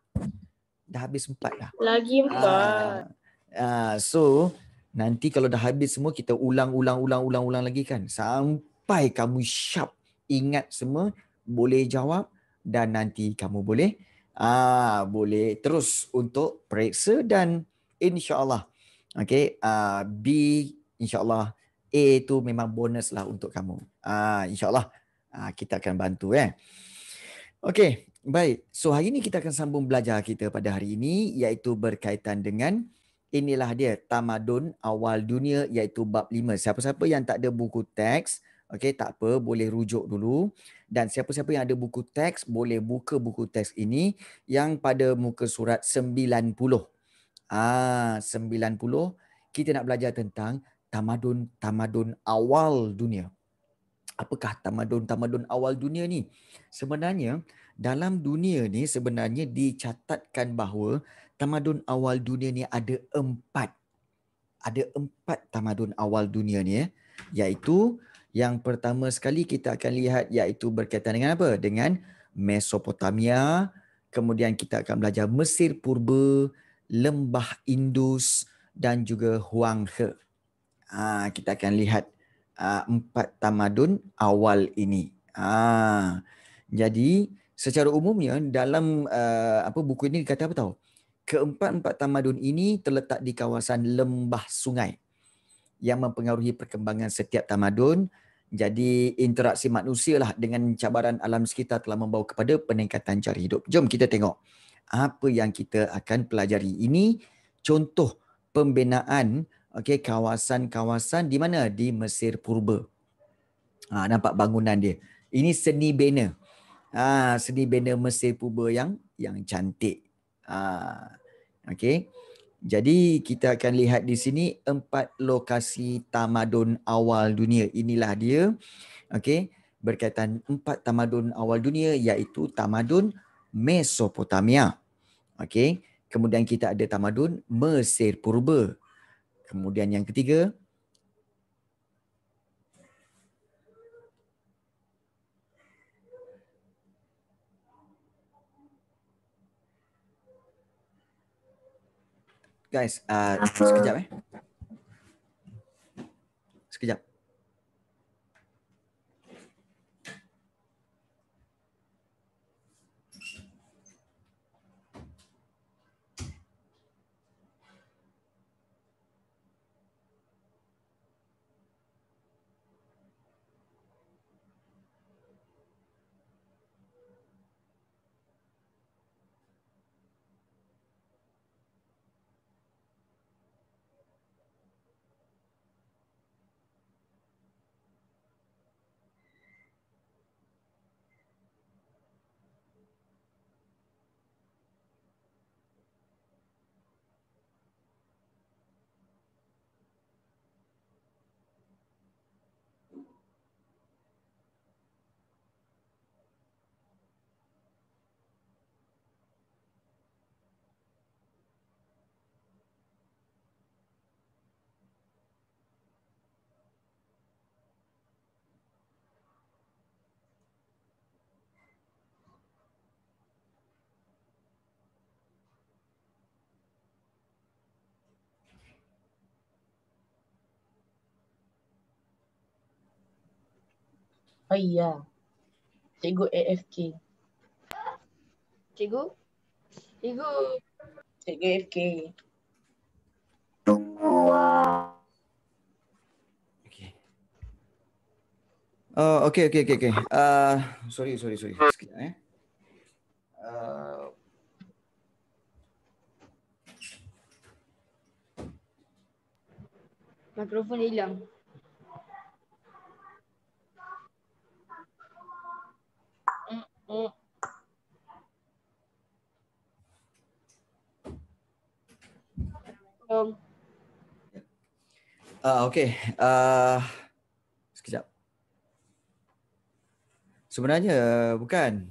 dah habis empat dah. Lagi ah, empat. Ah, so nanti kalau dah habis semua kita ulang ulang ulang ulang ulang lagi kan sampai kamu sharp ingat semua boleh jawab dan nanti kamu boleh ah boleh terus untuk periksa dan insyaallah okay ah B insyaallah A tu memang bonus lah untuk kamu. Ah insyaallah ah kita akan bantu eh. okay. Baik, so hari ini kita akan sambung belajar kita pada hari ini iaitu berkaitan dengan inilah dia tamadun awal dunia iaitu bab 5. Siapa-siapa yang tak ada buku teks, okey tak apa boleh rujuk dulu dan siapa-siapa yang ada buku teks boleh buka buku teks ini yang pada muka surat 90. Ah 90 kita nak belajar tentang tamadun tamadun awal dunia apakah tamadun-tamadun awal dunia ni? Sebenarnya dalam dunia ni sebenarnya dicatatkan bahawa tamadun awal dunia ni ada empat. Ada empat tamadun awal dunia ni eh. iaitu yang pertama sekali kita akan lihat iaitu berkaitan dengan apa? Dengan Mesopotamia, kemudian kita akan belajar Mesir Purba, Lembah Indus dan juga Huang He. Ha, ah, kita akan lihat uh, empat tamadun awal ini. Ah. Jadi secara umumnya dalam uh, apa buku ini kata apa tahu? Keempat-empat tamadun ini terletak di kawasan lembah sungai yang mempengaruhi perkembangan setiap tamadun. Jadi interaksi manusia lah dengan cabaran alam sekitar telah membawa kepada peningkatan cara hidup. Jom kita tengok apa yang kita akan pelajari ini contoh pembinaan okay, kawasan-kawasan di mana? Di Mesir Purba. Ha, nampak bangunan dia. Ini seni bina. Ha, seni bina Mesir Purba yang yang cantik. Ha, okay. Jadi kita akan lihat di sini empat lokasi tamadun awal dunia. Inilah dia. Okay. Berkaitan empat tamadun awal dunia iaitu tamadun Mesopotamia. Okay. Kemudian kita ada tamadun Mesir Purba. Kemudian yang ketiga, guys, uh, sekejap eh, sekejap. Haiya. Cikgu AFK. Cikgu? Cikgu. Cikgu AFK. Tunggu. Okay. Oh, okay, okay, okay, okay. Uh, sorry, sorry, sorry. Sikit, eh. Uh... Mikrofon hilang. Mm. Uh, okay. Uh, sekejap. Sebenarnya bukan.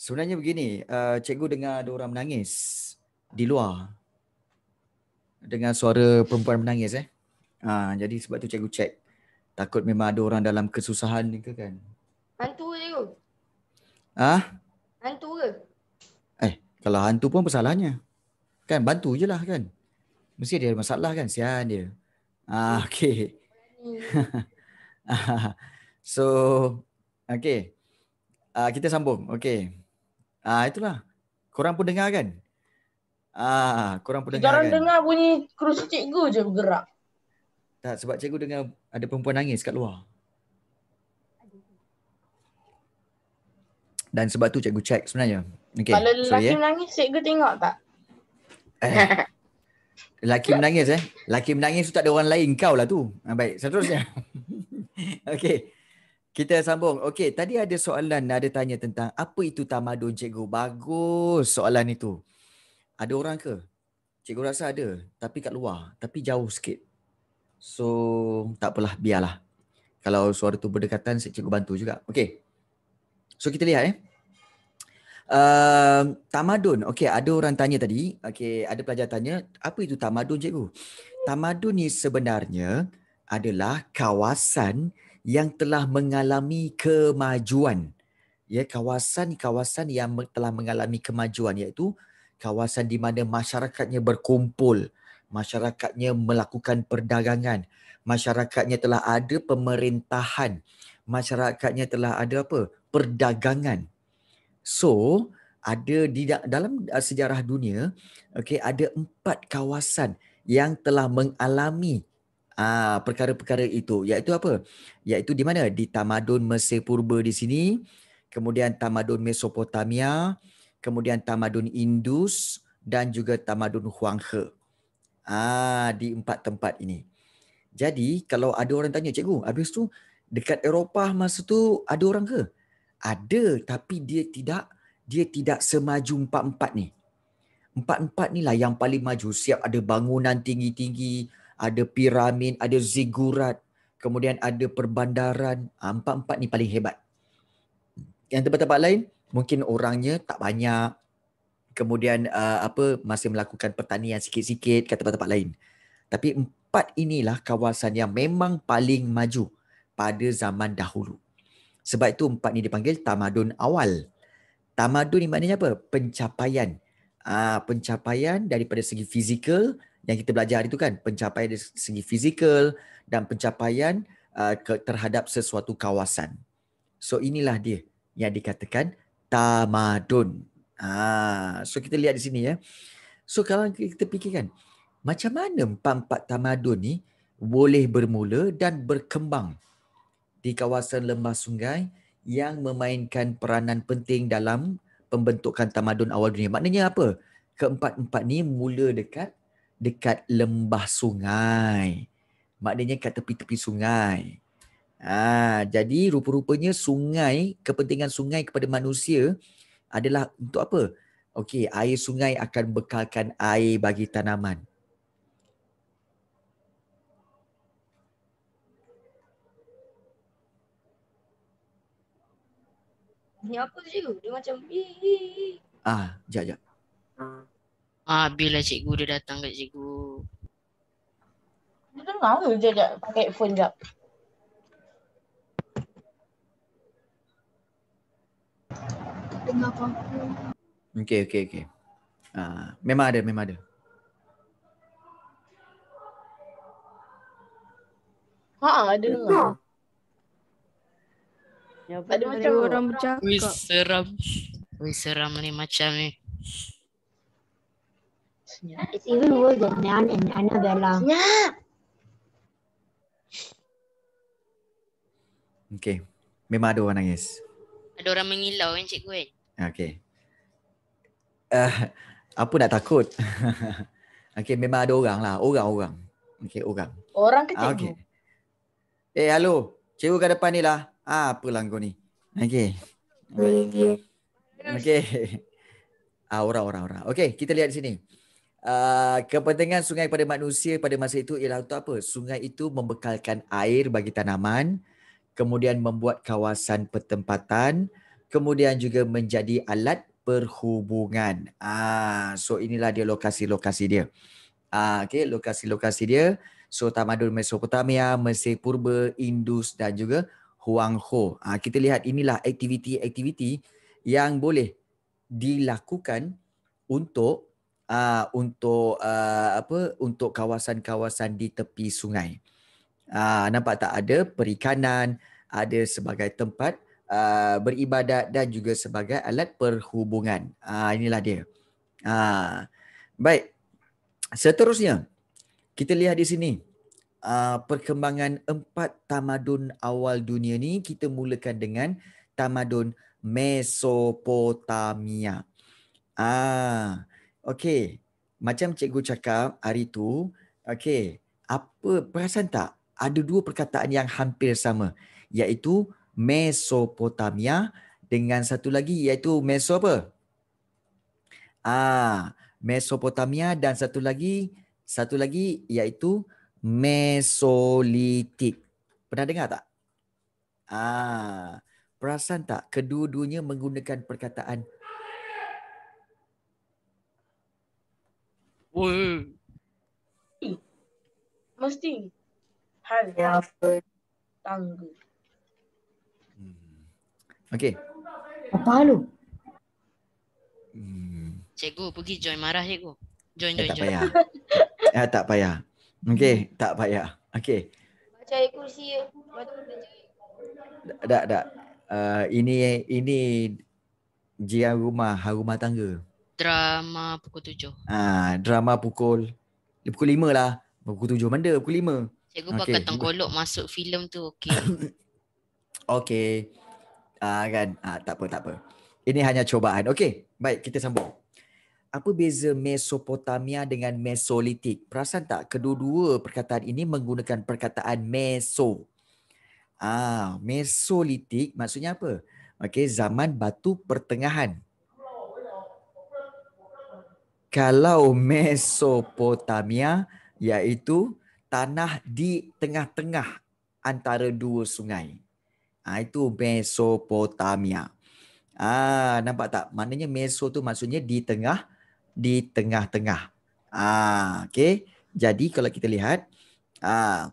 Sebenarnya begini. Uh, cikgu dengar ada orang menangis di luar. dengan suara perempuan menangis eh. Uh, jadi sebab tu cikgu cek Takut memang ada orang dalam kesusahan ni ke kan. Bantu cikgu. Ha? Hantu ke? Eh, kalau hantu pun pasalannya. Kan bantu je lah kan. Mesti dia ada masalah kan sian dia. Ha, hmm. Ah, okay. so, okay. Uh, kita sambung. Okay. Ah, itulah. Korang pun dengar kan? Ah, uh, korang pun dengar Jarang kan? dengar bunyi kerusi cikgu je bergerak. Tak, sebab cikgu dengar ada perempuan nangis kat luar. dan sebab tu cikgu check sebenarnya. Okay. Kalau lelaki Sorry, eh. menangis, cikgu tengok tak? Eh. Lelaki menangis eh. Lelaki menangis tu tak ada orang lain kau lah tu. Ah, baik, seterusnya. okay, Kita sambung. Okey, tadi ada soalan ada tanya tentang apa itu tamadun cikgu. Bagus soalan itu. Ada orang ke? Cikgu rasa ada, tapi kat luar, tapi jauh sikit. So, tak apalah, biarlah. Kalau suara tu berdekatan, cikgu bantu juga. Okey. So kita lihat eh. Uh, tamadun. Okey, ada orang tanya tadi. Okey, ada pelajar tanya, apa itu tamadun, cikgu? Tamadun ni sebenarnya adalah kawasan yang telah mengalami kemajuan. Ya, kawasan-kawasan yang telah mengalami kemajuan iaitu kawasan di mana masyarakatnya berkumpul, masyarakatnya melakukan perdagangan, masyarakatnya telah ada pemerintahan, masyarakatnya telah ada apa? perdagangan. So, ada di dalam uh, sejarah dunia, okey, ada empat kawasan yang telah mengalami uh, perkara-perkara itu. Iaitu apa? Iaitu di mana? Di tamadun Mesir Purba di sini, kemudian tamadun Mesopotamia, kemudian tamadun Indus dan juga tamadun Huanghe. Ah, di empat tempat ini. Jadi, kalau ada orang tanya, cikgu, habis tu dekat Eropah masa tu ada orang ke? ada tapi dia tidak dia tidak semaju empat-empat ni. Empat-empat ni lah yang paling maju. Siap ada bangunan tinggi-tinggi, ada piramid, ada zigurat, kemudian ada perbandaran. Ah, empat-empat ni paling hebat. Yang tempat-tempat lain, mungkin orangnya tak banyak. Kemudian uh, apa masih melakukan pertanian sikit-sikit kat tempat-tempat lain. Tapi empat inilah kawasan yang memang paling maju pada zaman dahulu. Sebab itu empat ni dipanggil tamadun awal. Tamadun ni maknanya apa? Pencapaian. Uh, pencapaian daripada segi fizikal yang kita belajar hari tu kan. Pencapaian dari segi fizikal dan pencapaian uh, terhadap sesuatu kawasan. So inilah dia yang dikatakan tamadun. Ah, so kita lihat di sini ya. So kalau kita fikirkan, macam mana empat-empat tamadun ni boleh bermula dan berkembang di kawasan lembah sungai yang memainkan peranan penting dalam pembentukan tamadun awal dunia. Maknanya apa? Keempat-empat ni mula dekat dekat lembah sungai. Maknanya kat tepi-tepi sungai. Ah, ha, jadi rupa-rupanya sungai, kepentingan sungai kepada manusia adalah untuk apa? Okey, air sungai akan bekalkan air bagi tanaman. Ni apa tu Dia macam Ah, jap jap. Ah, bila cikgu dia datang kat cikgu. Dia dengar ke jap jap pakai phone jap. Dengar apa? Okey okey okey. Ah, memang ada memang ada. Ha, ada dengar. Ya, tak macam orang bercakap. Wih seram. Wih seram ni macam ni. Ya, it's even worse than Nan and Annabella. Senyap. Okay. Memang ada orang nangis. Ada orang mengilau kan eh, cikgu kan? Okay. Uh, eh, apa nak takut? okay, memang ada orang lah. Orang-orang. Okay, orang. Orang ke cikgu? Ah, okay. Eh, hey, halo. Cikgu kat depan ni lah. Apa apalah kau ni. Okay, okay, Ah, orang orang orang. Okey, kita lihat di sini. Uh, kepentingan sungai pada manusia pada masa itu ialah untuk apa? Sungai itu membekalkan air bagi tanaman, kemudian membuat kawasan pertempatan, kemudian juga menjadi alat perhubungan. Ah, so inilah dia lokasi-lokasi dia. Ah, okay, lokasi-lokasi dia. So tamadun Mesopotamia, Mesir Purba, Indus dan juga Huang Ho. Ha, kita lihat inilah aktiviti-aktiviti yang boleh dilakukan untuk uh, untuk uh, apa untuk kawasan-kawasan di tepi sungai. Uh, nampak tak ada perikanan, ada sebagai tempat uh, beribadat dan juga sebagai alat perhubungan. Uh, inilah dia. Uh, baik. Seterusnya kita lihat di sini uh, perkembangan empat tamadun awal dunia ni kita mulakan dengan tamadun Mesopotamia. Ah, okey. Macam cikgu cakap hari tu, okey. Apa perasan tak? Ada dua perkataan yang hampir sama iaitu Mesopotamia dengan satu lagi iaitu Meso apa? Ah, Mesopotamia dan satu lagi satu lagi iaitu Mesolitik. Pernah dengar tak? Ah, perasan tak kedua-duanya menggunakan perkataan Wuh. Mesti hal yang tangga. Hmm. Okey. Apa lu? Hmm. Cikgu pergi join marah cikgu. Join eh, join eh, tak join. Payah. eh, tak payah. Okey, hmm. tak payah. Okey. Baca ayat kursi ya. Baca Tak, tak. Uh, ini ini jiang rumah, hal rumah tangga. Drama pukul tujuh. Ah, drama pukul pukul lima lah. Pukul tujuh mana? Pukul lima. Cikgu okay. pakai tenggolok masuk filem tu okey. okey. Ah uh, kan, ah, uh, tak apa tak apa. Ini hanya cubaan. Okey, baik kita sambung apa beza Mesopotamia dengan Mesolitik? Perasan tak kedua-dua perkataan ini menggunakan perkataan meso. Ah, Mesolitik maksudnya apa? Okey, zaman batu pertengahan. Kalau Mesopotamia iaitu tanah di tengah-tengah antara dua sungai. Ah, itu Mesopotamia. Ah, nampak tak? Maknanya meso tu maksudnya di tengah-tengah di tengah-tengah. Ah, okay. Jadi kalau kita lihat, ah,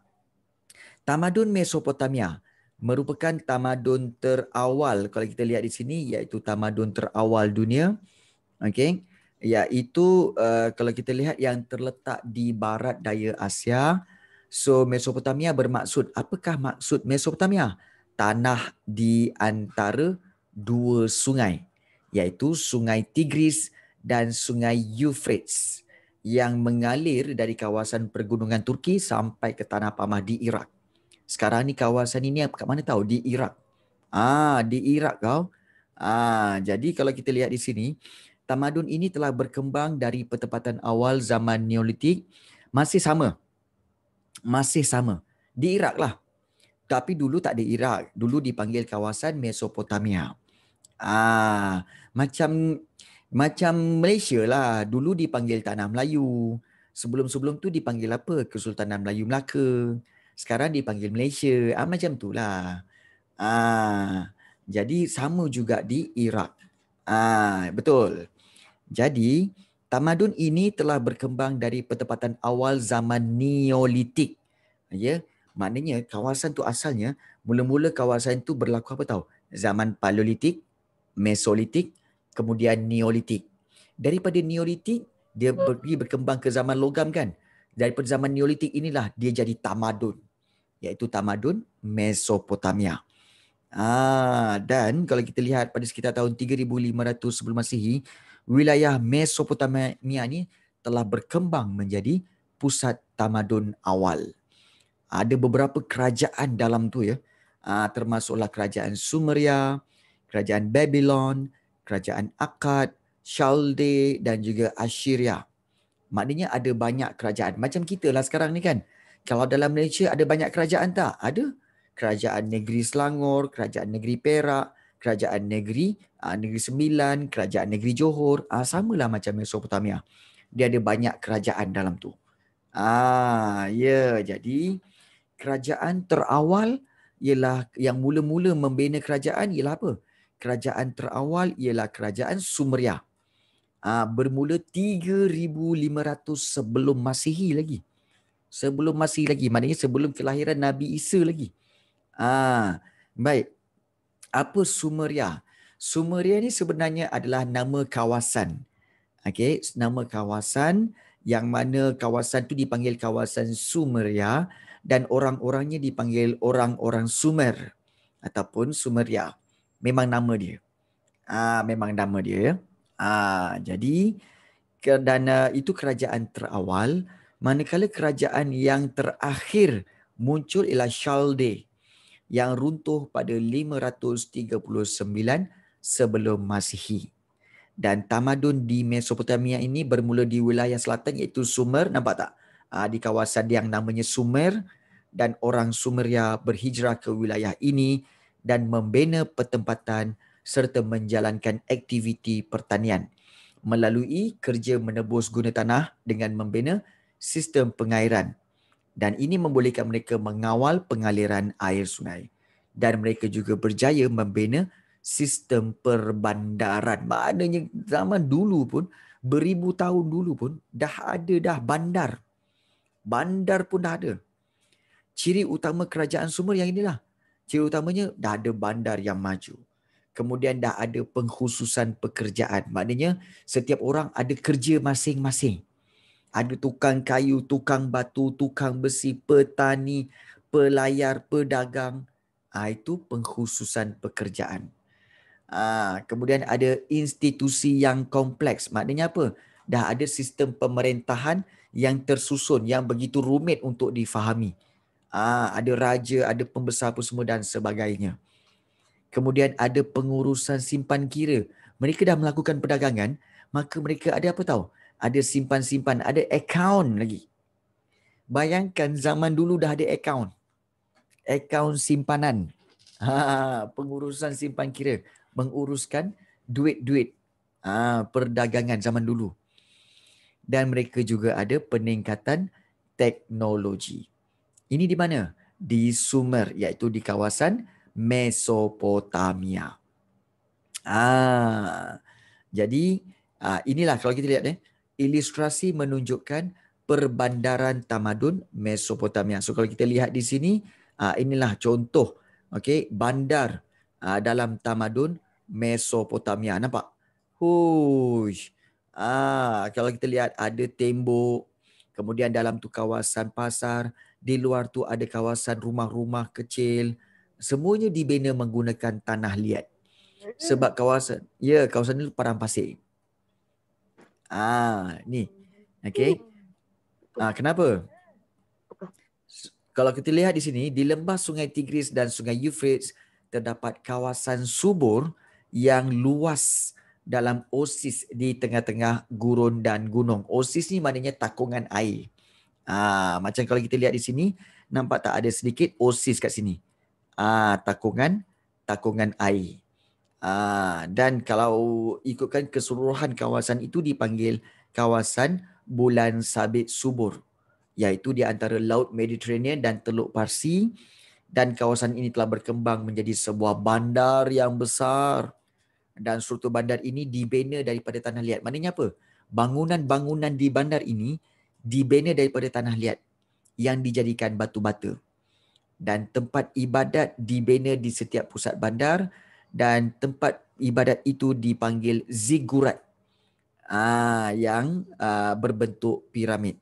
tamadun Mesopotamia merupakan tamadun terawal kalau kita lihat di sini iaitu tamadun terawal dunia. Okay. Iaitu uh, kalau kita lihat yang terletak di barat daya Asia. So Mesopotamia bermaksud, apakah maksud Mesopotamia? Tanah di antara dua sungai iaitu sungai Tigris dan Sungai Euphrates yang mengalir dari kawasan pergunungan Turki sampai ke tanah pamah di Iraq. Sekarang ni kawasan ini kat mana tahu di Iraq. Ah, di Iraq kau. Ah, jadi kalau kita lihat di sini, tamadun ini telah berkembang dari pertempatan awal zaman Neolitik masih sama. Masih sama. Di Iraq lah. Tapi dulu tak di Iraq. Dulu dipanggil kawasan Mesopotamia. Ah, macam macam Malaysia lah, dulu dipanggil Tanah Melayu. Sebelum-sebelum tu dipanggil apa? Kesultanan Melayu Melaka. Sekarang dipanggil Malaysia. Ah, macam tu lah. Ah, jadi sama juga di Iraq. Ah, betul. Jadi, tamadun ini telah berkembang dari pertempatan awal zaman Neolitik. Ya, yeah? maknanya kawasan tu asalnya, mula-mula kawasan tu berlaku apa tahu? Zaman Paleolitik, Mesolitik, kemudian Neolitik. Daripada Neolitik, dia pergi berkembang ke zaman logam kan. Daripada zaman Neolitik inilah dia jadi tamadun. Iaitu tamadun Mesopotamia. Ah, dan kalau kita lihat pada sekitar tahun 3500 sebelum masihi, wilayah Mesopotamia ini telah berkembang menjadi pusat tamadun awal. Ada beberapa kerajaan dalam tu ya. Ah, termasuklah kerajaan Sumeria, kerajaan Babylon, kerajaan Akkad, Shalde dan juga Assyria. Maknanya ada banyak kerajaan. Macam kita lah sekarang ni kan. Kalau dalam Malaysia ada banyak kerajaan tak? Ada. Kerajaan Negeri Selangor, Kerajaan Negeri Perak, Kerajaan Negeri aa, ah, Negeri Sembilan, Kerajaan Negeri Johor. Aa, ah, samalah macam Mesopotamia. Dia ada banyak kerajaan dalam tu. Ah, ya. Yeah. Jadi kerajaan terawal ialah yang mula-mula membina kerajaan ialah apa? kerajaan terawal ialah kerajaan Sumeria. Uh, bermula 3500 sebelum Masihi lagi. Sebelum Masihi lagi, maknanya sebelum kelahiran Nabi Isa lagi. Ah, baik. Apa Sumeria? Sumeria ni sebenarnya adalah nama kawasan. okay? nama kawasan yang mana kawasan tu dipanggil kawasan Sumeria dan orang-orangnya dipanggil orang-orang Sumer ataupun Sumeria. Uh, memang nama dia. Ah memang nama dia ya. Ah jadi dan uh, itu kerajaan terawal manakala kerajaan yang terakhir muncul ialah Shalde yang runtuh pada 539 sebelum Masihi. Dan tamadun di Mesopotamia ini bermula di wilayah selatan iaitu Sumer nampak tak? Ah di kawasan yang namanya Sumer dan orang Sumeria berhijrah ke wilayah ini dan membina pertempatan serta menjalankan aktiviti pertanian melalui kerja menebus guna tanah dengan membina sistem pengairan dan ini membolehkan mereka mengawal pengaliran air sungai dan mereka juga berjaya membina sistem perbandaran maknanya zaman dulu pun beribu tahun dulu pun dah ada dah bandar bandar pun dah ada ciri utama kerajaan sumur yang inilah Ciri utamanya dah ada bandar yang maju. Kemudian dah ada pengkhususan pekerjaan. Maknanya setiap orang ada kerja masing-masing. Ada tukang kayu, tukang batu, tukang besi, petani, pelayar, pedagang. Ha, itu pengkhususan pekerjaan. Ha, kemudian ada institusi yang kompleks. Maknanya apa? Dah ada sistem pemerintahan yang tersusun, yang begitu rumit untuk difahami. Ah, ada raja, ada pembesar pun semua dan sebagainya. Kemudian ada pengurusan simpan kira. Mereka dah melakukan perdagangan, maka mereka ada apa tahu? Ada simpan-simpan, ada akaun lagi. Bayangkan zaman dulu dah ada akaun. Akaun simpanan. Ha, pengurusan simpan kira. Menguruskan duit-duit ha, perdagangan zaman dulu. Dan mereka juga ada peningkatan teknologi. Ini di mana? Di Sumer iaitu di kawasan Mesopotamia. Ah. Jadi ah, inilah kalau kita lihat ni, eh, ilustrasi menunjukkan perbandaran tamadun Mesopotamia. So kalau kita lihat di sini, ah, inilah contoh okey bandar ah, dalam tamadun Mesopotamia. Nampak? Hui. Ah, kalau kita lihat ada tembok, kemudian dalam tu kawasan pasar, di luar tu ada kawasan rumah-rumah kecil semuanya dibina menggunakan tanah liat hmm. sebab kawasan ya kawasan ni padang pasir ah ni okey hmm. ah kenapa kalau kita lihat di sini di lembah sungai Tigris dan sungai Euphrates terdapat kawasan subur yang luas dalam osis di tengah-tengah gurun dan gunung. Osis ni maknanya takungan air. Ah, macam kalau kita lihat di sini, nampak tak ada sedikit osis kat sini. Ah, takungan, takungan air. Ah, dan kalau ikutkan keseluruhan kawasan itu dipanggil kawasan bulan sabit subur. Iaitu di antara Laut Mediterranean dan Teluk Parsi. Dan kawasan ini telah berkembang menjadi sebuah bandar yang besar. Dan struktur bandar ini dibina daripada tanah liat. Maknanya apa? Bangunan-bangunan di bandar ini dibina daripada tanah liat yang dijadikan batu bata dan tempat ibadat dibina di setiap pusat bandar dan tempat ibadat itu dipanggil ziggurat ah yang ah, berbentuk piramid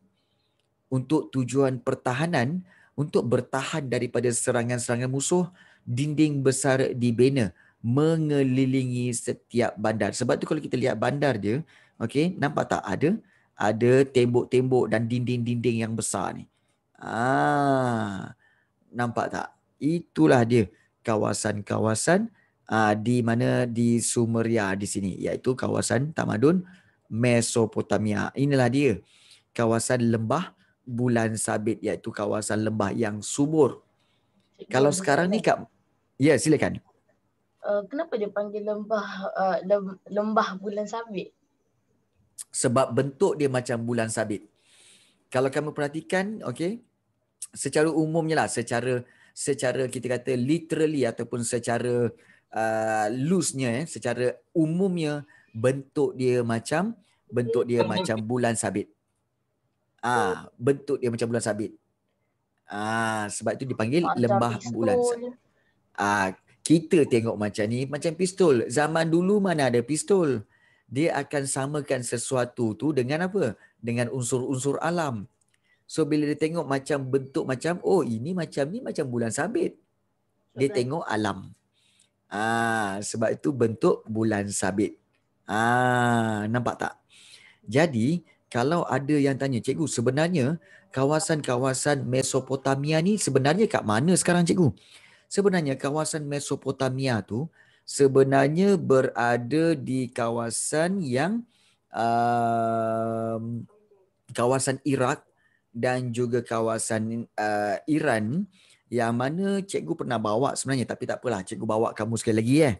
untuk tujuan pertahanan untuk bertahan daripada serangan-serangan musuh dinding besar dibina mengelilingi setiap bandar sebab tu kalau kita lihat bandar dia okay nampak tak ada ada tembok-tembok dan dinding-dinding yang besar ni. Ah, nampak tak? Itulah dia kawasan-kawasan ah, di mana di Sumeria di sini iaitu kawasan tamadun Mesopotamia. Inilah dia kawasan lembah bulan sabit iaitu kawasan lembah yang subur. Cik Kalau sekarang Cik. ni kak Ya, silakan. Uh, kenapa dia panggil lembah uh, lembah bulan sabit? sebab bentuk dia macam bulan sabit. Kalau kamu perhatikan, okay, secara umumnya lah, secara secara kita kata literally ataupun secara uh, loose-nya, eh, secara umumnya bentuk dia macam bentuk dia macam bulan sabit. Ah, bentuk dia macam bulan sabit. Ah, sebab itu dipanggil macam lembah pistol. bulan sabit. Ah, kita tengok macam ni, macam pistol. Zaman dulu mana ada pistol? dia akan samakan sesuatu tu dengan apa? Dengan unsur-unsur alam. So bila dia tengok macam bentuk macam oh ini macam ni macam bulan sabit. Dia okay. tengok alam. Ah sebab itu bentuk bulan sabit. Ah nampak tak? Jadi kalau ada yang tanya cikgu sebenarnya kawasan-kawasan Mesopotamia ni sebenarnya kat mana sekarang cikgu? Sebenarnya kawasan Mesopotamia tu sebenarnya berada di kawasan yang um, kawasan Iraq dan juga kawasan uh, Iran yang mana cikgu pernah bawa sebenarnya tapi tak apalah cikgu bawa kamu sekali lagi eh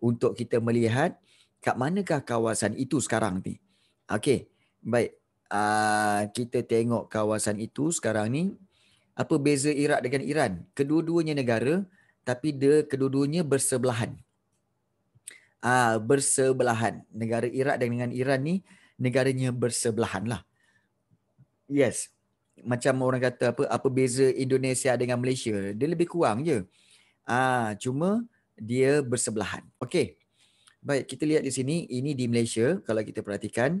untuk kita melihat kat manakah kawasan itu sekarang ni. Okey, baik. Uh, kita tengok kawasan itu sekarang ni apa beza Iraq dengan Iran? Kedua-duanya negara tapi dia kedua-duanya bersebelahan uh, bersebelahan. Negara Iraq dengan Iran ni negaranya bersebelahan lah. Yes. Macam orang kata apa, apa beza Indonesia dengan Malaysia. Dia lebih kurang je. Uh, cuma dia bersebelahan. Okay. Baik, kita lihat di sini. Ini di Malaysia kalau kita perhatikan.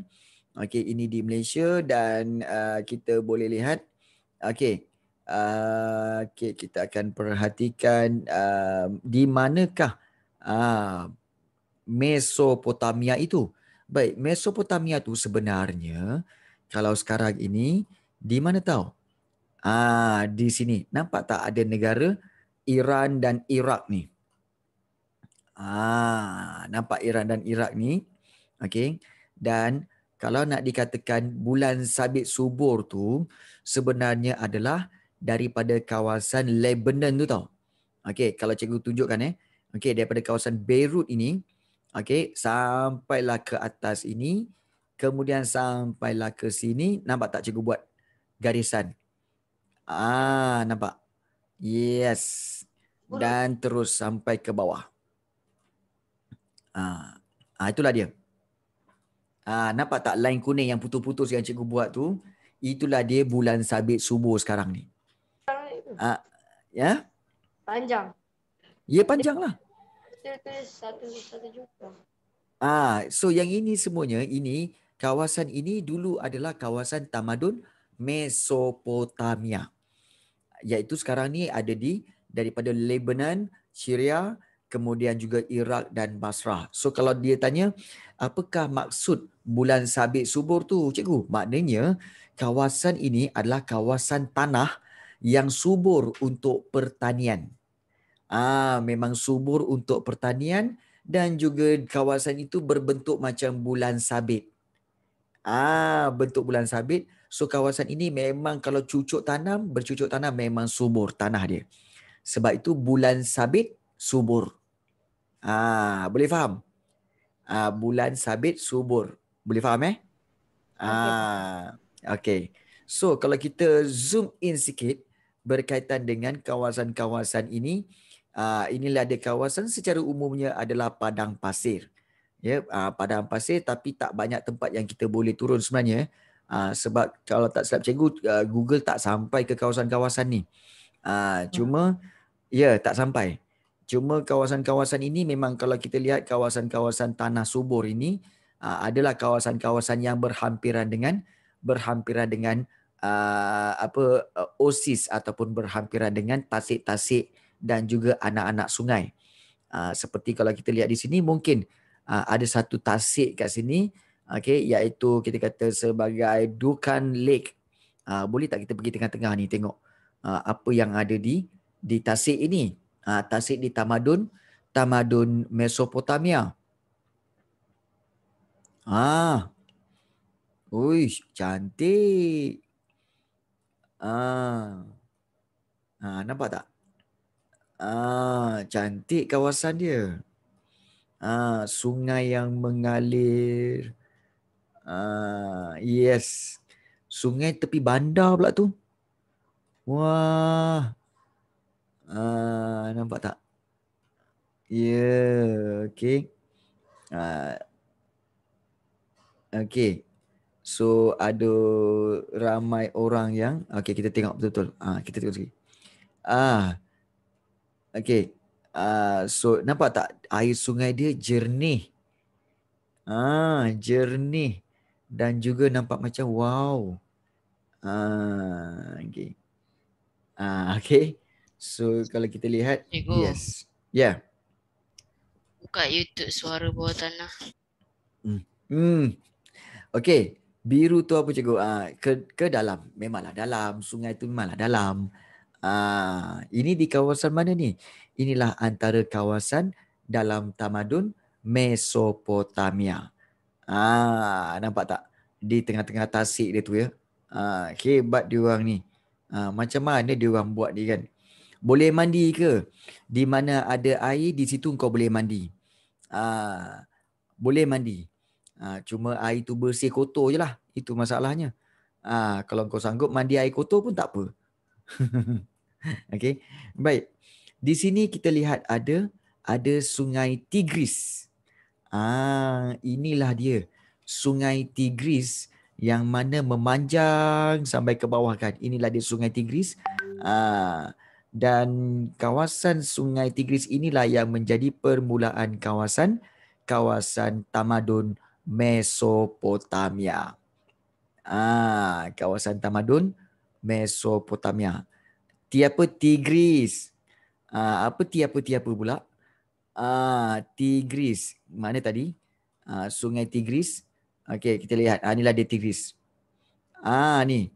Okay, ini di Malaysia dan uh, kita boleh lihat. Okay. Uh, okay, kita akan perhatikan uh, di manakah uh, Mesopotamia itu. Baik, Mesopotamia itu sebenarnya kalau sekarang ini di mana tahu? Ah, di sini. Nampak tak ada negara Iran dan Irak ni? Ah, nampak Iran dan Irak ni. Okey. Dan kalau nak dikatakan bulan sabit subur tu sebenarnya adalah daripada kawasan Lebanon tu tau. Okey, kalau cikgu tunjukkan eh. Okey, daripada kawasan Beirut ini, Okey, sampailah ke atas ini, kemudian sampailah ke sini. Nampak tak cikgu buat garisan? Ah, nampak. Yes. Dan terus sampai ke bawah. Ah, ah itulah dia. Ah, nampak tak line kuning yang putus-putus yang cikgu buat tu? Itulah dia bulan sabit subuh sekarang ni. Ah, ya? Yeah? Panjang. Ya, yeah, panjang lah ke satu satu juga. Ah, so yang ini semuanya ini kawasan ini dulu adalah kawasan tamadun Mesopotamia. Iaitu sekarang ni ada di daripada Lebanon, Syria, kemudian juga Iraq dan Basrah. So kalau dia tanya apakah maksud bulan sabit subur tu cikgu? Maknanya kawasan ini adalah kawasan tanah yang subur untuk pertanian. Ah, memang subur untuk pertanian dan juga kawasan itu berbentuk macam bulan sabit. Ah, bentuk bulan sabit. So kawasan ini memang kalau cucuk tanam, bercucuk tanam memang subur tanah dia. Sebab itu bulan sabit subur. Ah, boleh faham? Ah, bulan sabit subur. Boleh faham eh? Ah, okay. So kalau kita zoom in sikit berkaitan dengan kawasan-kawasan ini, Ah, inilah ada kawasan secara umumnya adalah padang pasir. Ya, uh, padang pasir tapi tak banyak tempat yang kita boleh turun sebenarnya. Ah, sebab kalau tak silap cikgu, Google tak sampai ke kawasan-kawasan ni. cuma, hmm. ya tak sampai. Cuma kawasan-kawasan ini memang kalau kita lihat kawasan-kawasan tanah subur ini adalah kawasan-kawasan yang berhampiran dengan berhampiran dengan apa uh, osis ataupun berhampiran dengan tasik-tasik dan juga anak-anak sungai. Ah, seperti kalau kita lihat di sini mungkin ah, ada satu tasik kat sini okay, iaitu kita kata sebagai Dukan Lake. Ah, boleh tak kita pergi tengah-tengah ni tengok apa yang ada di di tasik ini. Tasik di Tamadun, Tamadun Mesopotamia. Ah. Uish, cantik. Ah. Ah, nampak tak? Ah, cantik kawasan dia. Ah, sungai yang mengalir. Ah, yes. Sungai tepi bandar pula tu. Wah. Ah, nampak tak? Ya, yeah, okey. Ah. Okey. So ada ramai orang yang okey kita tengok betul-betul. Ah, kita tengok sekali. Ah, Okay. Uh, so nampak tak air sungai dia jernih. Ah, jernih dan juga nampak macam wow. Ah, okay. Ah, okay. So kalau kita lihat, Cikgu. yes. Yeah. Buka YouTube suara bawah tanah. Hmm. Hmm. Okay. Biru tu apa cikgu? Ah, ke ke dalam. Memanglah dalam. Sungai tu memanglah dalam. Uh, Ah, ini di kawasan mana ni? Inilah antara kawasan dalam tamadun Mesopotamia. Ah, nampak tak? Di tengah-tengah tasik dia tu ya. Ah, hebat dia orang ni. Ah, macam mana dia orang buat ni kan? Boleh mandi ke? Di mana ada air, di situ kau boleh mandi. Ah, boleh mandi. Ah, cuma air tu bersih kotor je lah. Itu masalahnya. Ah, kalau kau sanggup mandi air kotor pun tak apa. Okey. Baik. Di sini kita lihat ada ada Sungai Tigris. Ah, inilah dia. Sungai Tigris yang mana memanjang sampai ke bawah kan. Inilah dia Sungai Tigris. Ah, dan kawasan Sungai Tigris inilah yang menjadi permulaan kawasan kawasan tamadun Mesopotamia. Ah, kawasan tamadun Mesopotamia tiapa Tigris. Uh, apa tiapa tiapa pula? Ah uh, Tigris. Mana tadi? Uh, sungai Tigris. Okey, kita lihat. Ah uh, inilah dia Tigris. Ah uh, ni.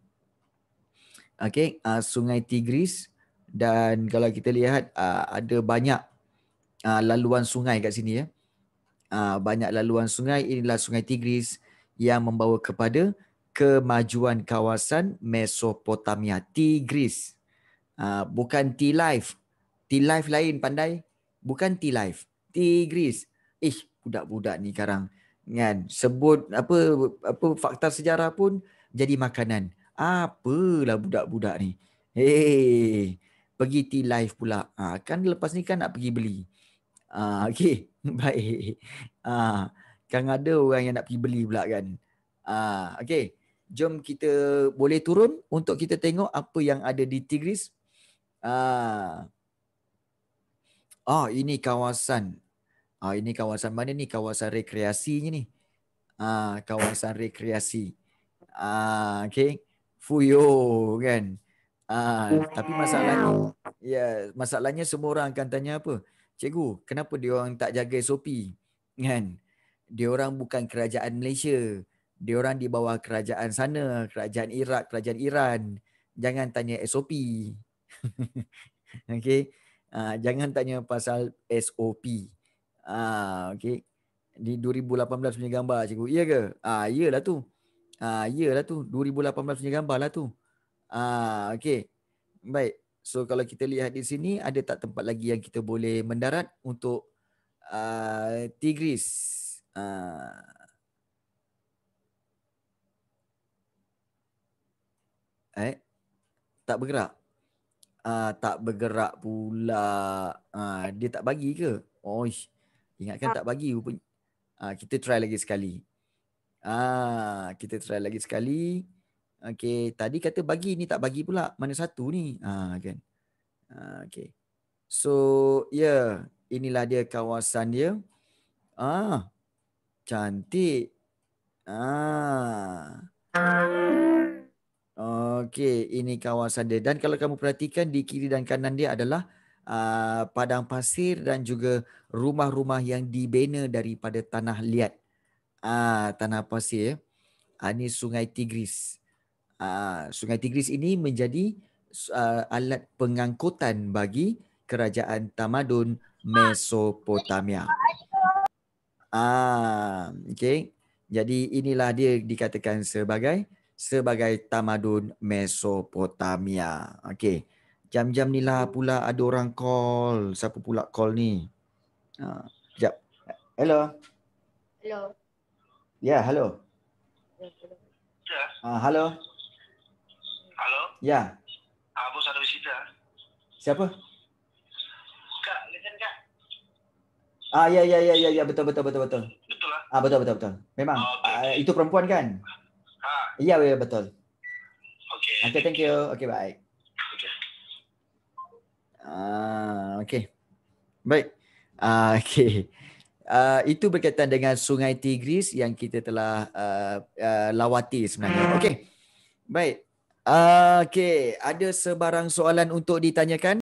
Okey, uh, Sungai Tigris dan kalau kita lihat uh, ada banyak uh, laluan sungai kat sini ya. Uh, banyak laluan sungai inilah Sungai Tigris yang membawa kepada kemajuan kawasan Mesopotamia Tigris. Ah, bukan T-Life. T-Life lain pandai. Bukan T-Life. T-Greece. Ih, budak-budak ni sekarang. Kan, sebut apa apa fakta sejarah pun jadi makanan. Apalah budak-budak ni. Hei, pergi T-Life pula. Ha, kan lepas ni kan nak pergi beli. Ha, ah, okay, baik. Ha, kan ada orang yang nak pergi beli pula kan. Ha, okay, jom kita boleh turun untuk kita tengok apa yang ada di Tigris Ah. Oh, ini kawasan. Ah, ini kawasan mana ni? Kawasan rekreasinya ni. Ah, kawasan rekreasi. Ah, okay. Fuyo, kan? Ah, tapi masalahnya, ya, masalahnya semua orang akan tanya apa? Cikgu, kenapa dia orang tak jaga SOP? Kan? Dia orang bukan kerajaan Malaysia. Dia orang di bawah kerajaan sana, kerajaan Iraq, kerajaan Iran. Jangan tanya SOP. okay. Uh, jangan tanya pasal SOP. uh, ah, okay. Di 2018 punya gambar cikgu. Ya ke? Ah, uh, iyalah tu. Ah, uh, iyalah tu. 2018 punya gambar lah tu. Ah, uh, okay. Baik. So kalau kita lihat di sini ada tak tempat lagi yang kita boleh mendarat untuk uh, Tigris. Ah, uh, Eh, tak bergerak uh, tak bergerak pula. Uh, dia tak bagi ke? Oh, Ingatkan ha. tak bagi rupanya. Uh, kita try lagi sekali. Ah, uh, kita try lagi sekali. Okey, tadi kata bagi ni tak bagi pula. Mana satu ni? Ah, uh, kan. Ah, uh, okey. So, yeah, inilah dia kawasan dia. Ah. Uh, cantik. Ah. Uh. Okey, ini kawasan dia. Dan kalau kamu perhatikan di kiri dan kanan dia adalah uh, padang pasir dan juga rumah-rumah yang dibina daripada tanah liat. Ah, uh, tanah pasir. Ya. Uh, ini Sungai Tigris. Ah, uh, Sungai Tigris ini menjadi uh, alat pengangkutan bagi kerajaan tamadun Mesopotamia. Ah, uh, okey. Jadi inilah dia dikatakan sebagai sebagai tamadun Mesopotamia. Okey. Jam-jam ni lah pula ada orang call. Siapa pula call ni? Ha, sekejap. Hello. Hello. Ya, yeah, hello. Ya. Yeah. Ha, uh, hello. Hello. Ya. Yeah. Abu ada ada visitor. Siapa? Kak, listen kak. Ah, ya, yeah, ya, yeah, ya, yeah, ya, betul, betul, betul, betul. Betul lah. Ah, betul, betul, betul. Memang. Ah, okay. Uh, ah, itu perempuan kan? Ya, yeah, yeah, betul. Okay. Okay, thank you. Okay, bye. Okay. Uh, okay. Baik. Uh, okay. Uh, itu berkaitan dengan Sungai Tigris yang kita telah uh, uh, lawati sebenarnya. Hmm. Okay. Baik. Uh, okay. Ada sebarang soalan untuk ditanyakan?